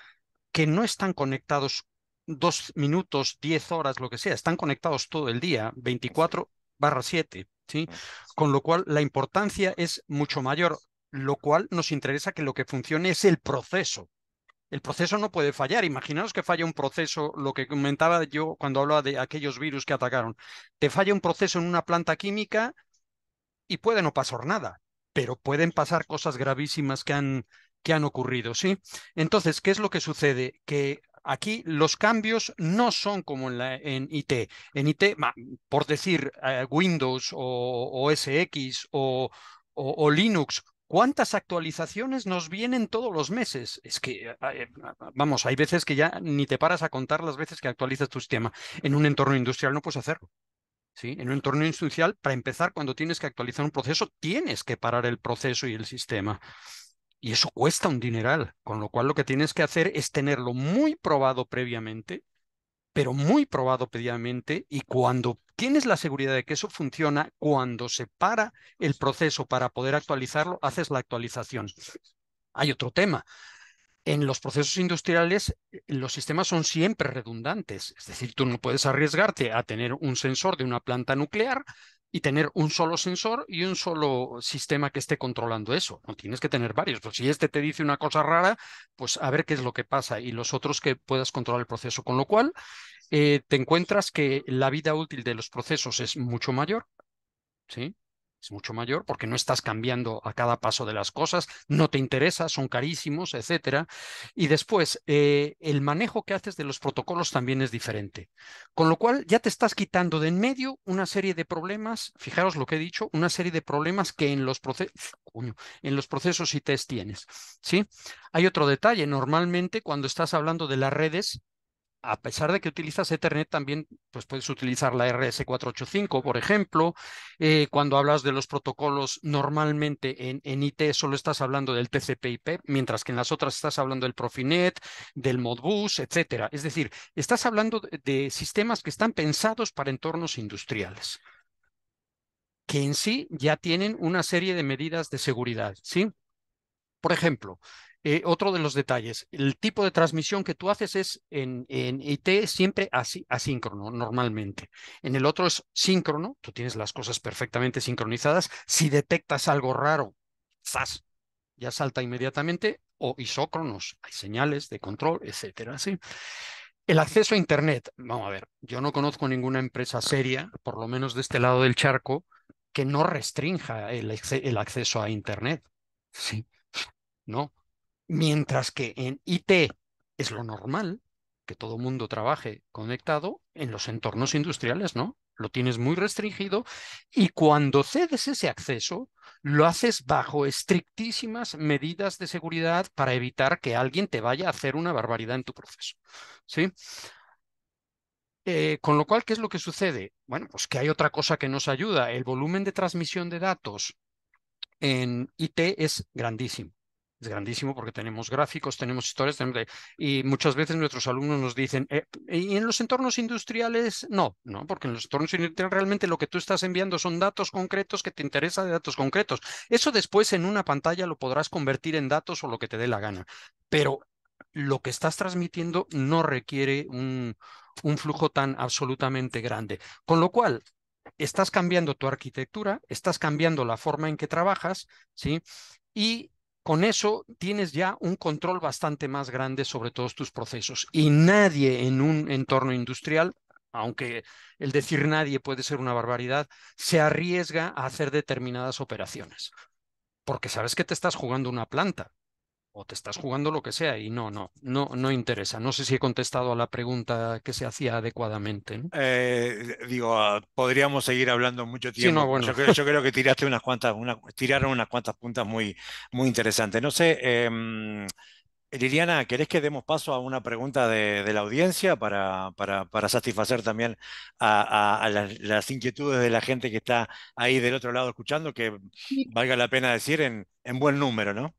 que no están conectados dos minutos, diez horas, lo que sea. Están conectados todo el día, 24 7. ¿sí? Con lo cual, la importancia es mucho mayor lo cual nos interesa que lo que funcione es el proceso, el proceso no puede fallar. Imaginaos que falla un proceso, lo que comentaba yo cuando hablaba de aquellos virus que atacaron. Te falla un proceso en una planta química y puede no pasar nada, pero pueden pasar cosas gravísimas que han, que han ocurrido, ¿sí? Entonces, ¿qué es lo que sucede? Que aquí los cambios no son como en, la, en IT. En IT, por decir eh, Windows o, SX o Linux ¿Cuántas actualizaciones nos vienen todos los meses? Es que, eh, eh, vamos, hay veces que ya ni te paras a contar las veces que actualizas tu sistema. En un entorno industrial no puedes hacerlo. ¿sí? En un entorno industrial, para empezar, cuando tienes que actualizar un proceso, tienes que parar el proceso y el sistema. Y eso cuesta un dineral, con lo cual lo que tienes que hacer es tenerlo muy probado previamente, pero muy probado pedidamente y cuando tienes la seguridad de que eso funciona, cuando se para el proceso para poder actualizarlo, haces la actualización. Hay otro tema. En los procesos industriales, eh, los sistemas son siempre redundantes. Es decir, tú no puedes arriesgarte a tener un sensor de una planta nuclear y tener un solo sensor y un solo sistema que esté controlando eso. No tienes que tener varios. Pues si este te dice una cosa rara, pues a ver qué es lo que pasa y los otros que puedas controlar el proceso. Con lo cual, eh, te encuentras que la vida útil de los procesos es mucho mayor. ¿sí? es mucho mayor porque no estás cambiando a cada paso de las cosas, no te interesa, son carísimos, etcétera. Y después, eh, el manejo que haces de los protocolos también es diferente. Con lo cual, ya te estás quitando de en medio una serie de problemas, fijaros lo que he dicho, una serie de problemas que en los, en los procesos y test tienes. ¿sí? Hay otro detalle, normalmente cuando estás hablando de las redes, a pesar de que utilizas Ethernet, también pues, puedes utilizar la RS485, por ejemplo. Eh, cuando hablas de los protocolos, normalmente en, en IT solo estás hablando del TCP/IP, mientras que en las otras estás hablando del Profinet, del Modbus, etc. Es decir, estás hablando de sistemas que están pensados para entornos industriales, que en sí ya tienen una serie de medidas de seguridad, ¿sí? Por ejemplo, eh, otro de los detalles, el tipo de transmisión que tú haces es en, en IT siempre así, asíncrono normalmente. En el otro es síncrono, tú tienes las cosas perfectamente sincronizadas. Si detectas algo raro, ¡zas! ya salta inmediatamente, o isócronos, hay señales de control, etcétera. ¿sí? El acceso a Internet, vamos a ver, yo no conozco ninguna empresa seria, por lo menos de este lado del charco, que no restrinja el, el acceso a Internet. Sí, no. Mientras que en IT es lo normal que todo mundo trabaje conectado, en los entornos industriales no, lo tienes muy restringido y cuando cedes ese acceso, lo haces bajo estrictísimas medidas de seguridad para evitar que alguien te vaya a hacer una barbaridad en tu proceso. ¿sí? Eh, con lo cual, ¿qué es lo que sucede? Bueno, pues que hay otra cosa que nos ayuda. El volumen de transmisión de datos en IT es grandísimo es grandísimo porque tenemos gráficos, tenemos historias, y muchas veces nuestros alumnos nos dicen, eh, ¿y en los entornos industriales? No, no, porque en los entornos industriales realmente lo que tú estás enviando son datos concretos que te interesa de datos concretos. Eso después en una pantalla lo podrás convertir en datos o lo que te dé la gana, pero lo que estás transmitiendo no requiere un, un flujo tan absolutamente grande. Con lo cual, estás cambiando tu arquitectura, estás cambiando la forma en que trabajas, ¿sí? Y con eso tienes ya un control bastante más grande sobre todos tus procesos y nadie en un entorno industrial aunque el decir nadie puede ser una barbaridad, se arriesga a hacer determinadas operaciones, porque sabes que te estás jugando una planta o te estás jugando lo que sea y no, no, no, no interesa. No sé si he contestado a la pregunta que se hacía adecuadamente. Eh, digo, ah, podríamos seguir hablando mucho tiempo. yo, creo, que tiraste unas cuantas, tiraron unas cuantas puntas muy, muy interesantes. No sé, em, Liliana, ¿querés que demos paso a una pregunta de, la audiencia para, para, satisfacer también a, las, inquietudes de la gente que está ahí del otro lado escuchando, que valga la pena decir en buen número, ¿no?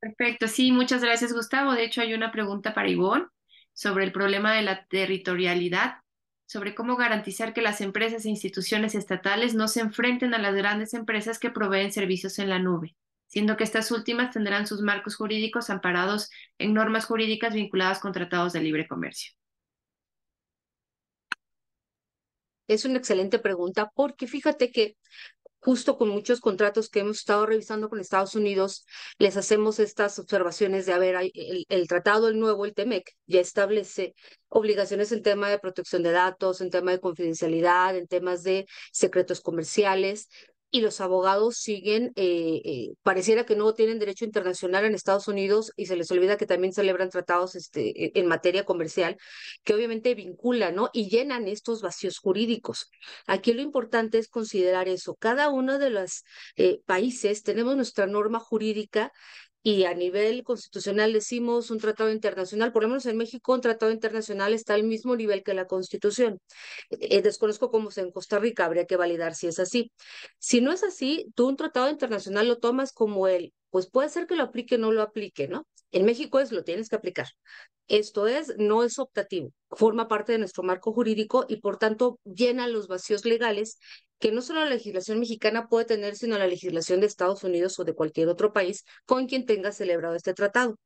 Perfecto, sí, muchas gracias Gustavo. De hecho, hay una pregunta para Ivonne sobre el problema de la territorialidad, sobre cómo garantizar que las empresas e instituciones estatales no se enfrenten a las grandes empresas que proveen servicios en la nube, siendo que estas últimas tendrán sus marcos jurídicos amparados en normas jurídicas vinculadas con tratados de libre comercio. Es una excelente pregunta porque fíjate que justo con muchos contratos que hemos estado revisando con Estados Unidos, les hacemos estas observaciones de, haber el, tratado, el nuevo, el TEMEC, ya establece obligaciones en tema de protección de datos, en tema de confidencialidad, en temas de secretos comerciales, y los abogados siguen, eh, eh, pareciera que no tienen derecho internacional en Estados Unidos y se les olvida que también celebran tratados este, e, en materia comercial, que obviamente vinculan ¿no? y llenan estos vacíos jurídicos. Aquí lo importante es considerar eso. Cada uno de los eh, países tenemos nuestra norma jurídica y a nivel constitucional decimos un tratado internacional, por lo menos en México un tratado internacional está al mismo nivel que la constitución. Eh, desconozco cómo es en Costa Rica, habría que validar si es así. Si no es así, tú un tratado internacional lo tomas como él, pues puede ser que lo aplique o no lo aplique, ¿no? En México es lo tienes que aplicar. Esto es, no es optativo, forma parte de nuestro marco jurídico y por tanto llena los vacíos legales que no solo la legislación mexicana puede tener, sino la legislación de Estados Unidos o de cualquier otro país con quien tenga celebrado este tratado.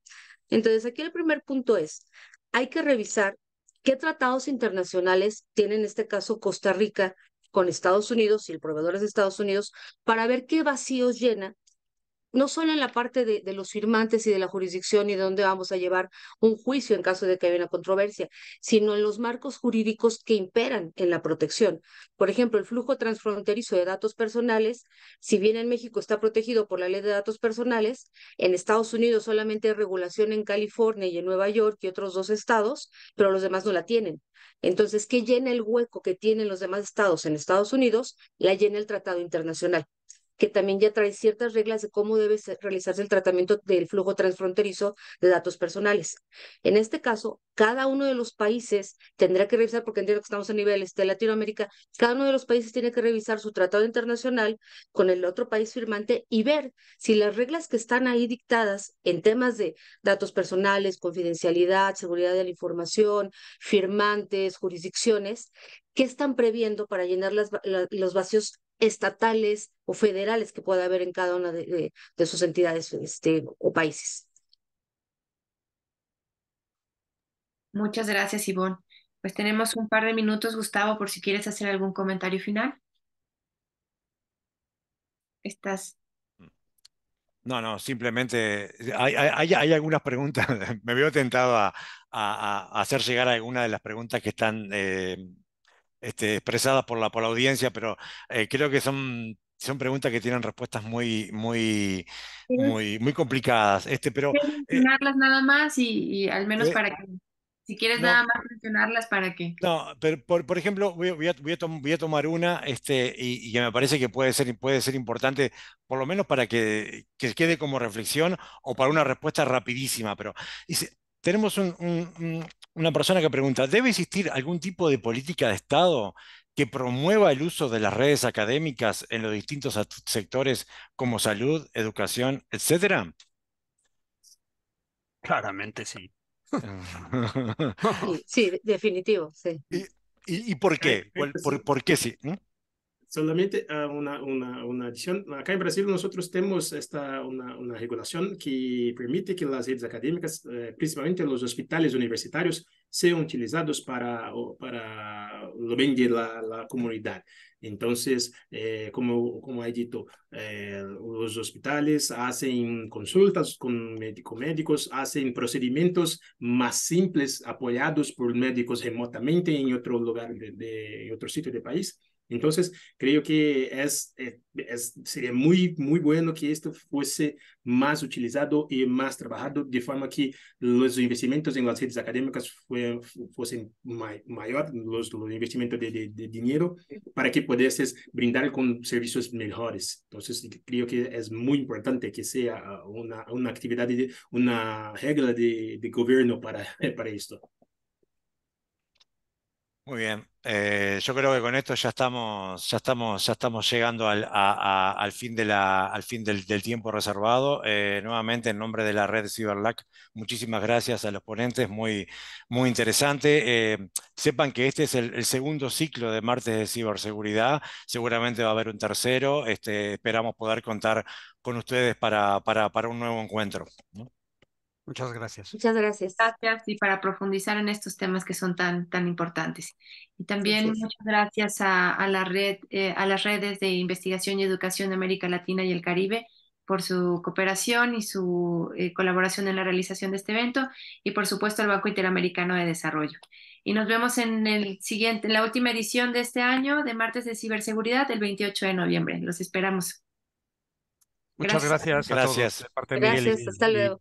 Entonces, aquí el primer punto es, hay que revisar qué tratados internacionales tiene en este caso Costa Rica con Estados Unidos y el proveedor de Estados Unidos para ver qué vacíos llena no solo en la parte de, los firmantes y de la jurisdicción y de dónde vamos a llevar un juicio en caso de que haya una controversia, sino en los marcos jurídicos que imperan en la protección. Por ejemplo, el flujo transfronterizo de datos personales, si bien en México está protegido por la ley de datos personales, en Estados Unidos solamente hay regulación en California y en Nueva York y otros dos estados, pero los demás no la tienen. Entonces, ¿qué llena el hueco que tienen los demás estados en Estados Unidos? La llena el Tratado Internacional que también ya trae ciertas reglas de cómo debe realizarse el tratamiento del flujo transfronterizo de datos personales. En este caso, cada uno de los países tendrá que revisar, porque entiendo que estamos a niveles de Latinoamérica, cada uno de los países tiene que revisar su tratado internacional con el otro país firmante y ver si las reglas que están ahí dictadas en temas de datos personales, confidencialidad, seguridad de la información, firmantes, jurisdicciones, ¿qué están previendo para llenar los vacíos estatales o federales que pueda haber en cada una de, sus entidades este, o países. Muchas gracias, Ivonne. Pues tenemos un par de minutos, Gustavo, por si quieres hacer algún comentario final. Estás. No, no, simplemente hay, algunas preguntas, me veo tentado a, hacer llegar alguna de las preguntas que están eh, este, expresadas por la, por la audiencia, pero eh, creo que son, son preguntas que tienen respuestas muy, muy, muy, muy complicadas. Este, pero, eh, mencionarlas nada más y, al menos eh, para que... Si quieres nada más mencionarlas para que... No, pero por, por ejemplo, voy, a, voy, a voy, a, tomar una este, y, que me parece que puede ser, puede ser importante, por lo menos para que, que quede como reflexión o para una respuesta rapidísima, pero tenemos un una persona que pregunta, ¿debe existir algún tipo de política de Estado que promueva el uso de las redes académicas en los distintos sectores como salud, educación, etcétera? Claramente sí. sí, definitivo, sí. ¿Y, por qué? ¿Por, qué sí? solamente ah, una, una, una adición. Acá en Brasil nosotros tenemos esta, una, una regulación que permite que las redes académicas, eh, principalmente los hospitales universitarios, sean utilizados para, para lo bien de la, la comunidad. Entonces, eh, como, como he dicho, eh, los hospitales hacen consultas con médico médicos, hacen procedimientos más simples apoyados por médicos remotamente en otro lugar, de, de en otro sitio país. Entonces, creo que eh, sería muy, muy bueno que esto fuese más utilizado y más trabajado de forma que los investimentos en las redes académicas fuesen mayor, los, los de, dinero, para que pudieses brindar con servicios mejores. Entonces, creo que es muy importante que sea una, actividad, una regla de, de gobierno para esto. Muy bien. Eh, yo creo que con esto ya estamos, ya estamos, ya estamos llegando al, fin, de la, al fin del, tiempo reservado. Eh, nuevamente, en nombre de la red CyberLAC, muchísimas gracias a los ponentes, muy, muy interesante. Eh, sepan que este es el, segundo ciclo de martes de ciberseguridad. Seguramente va a haber un tercero. Este, esperamos poder contar con ustedes para, para, un nuevo encuentro. Muchas gracias. Muchas gracias. Gracias y para profundizar en estos temas que son tan, tan importantes. Y también muchas gracias a, la red, eh, a las redes de investigación y educación de América Latina y el Caribe por su cooperación y su eh, colaboración en la realización de este evento y por supuesto al Banco Interamericano de Desarrollo. Y nos vemos en el siguiente, la última edición de este año de martes de ciberseguridad el 28 de noviembre. Los esperamos. Muchas gracias, gracias a todos. hasta luego.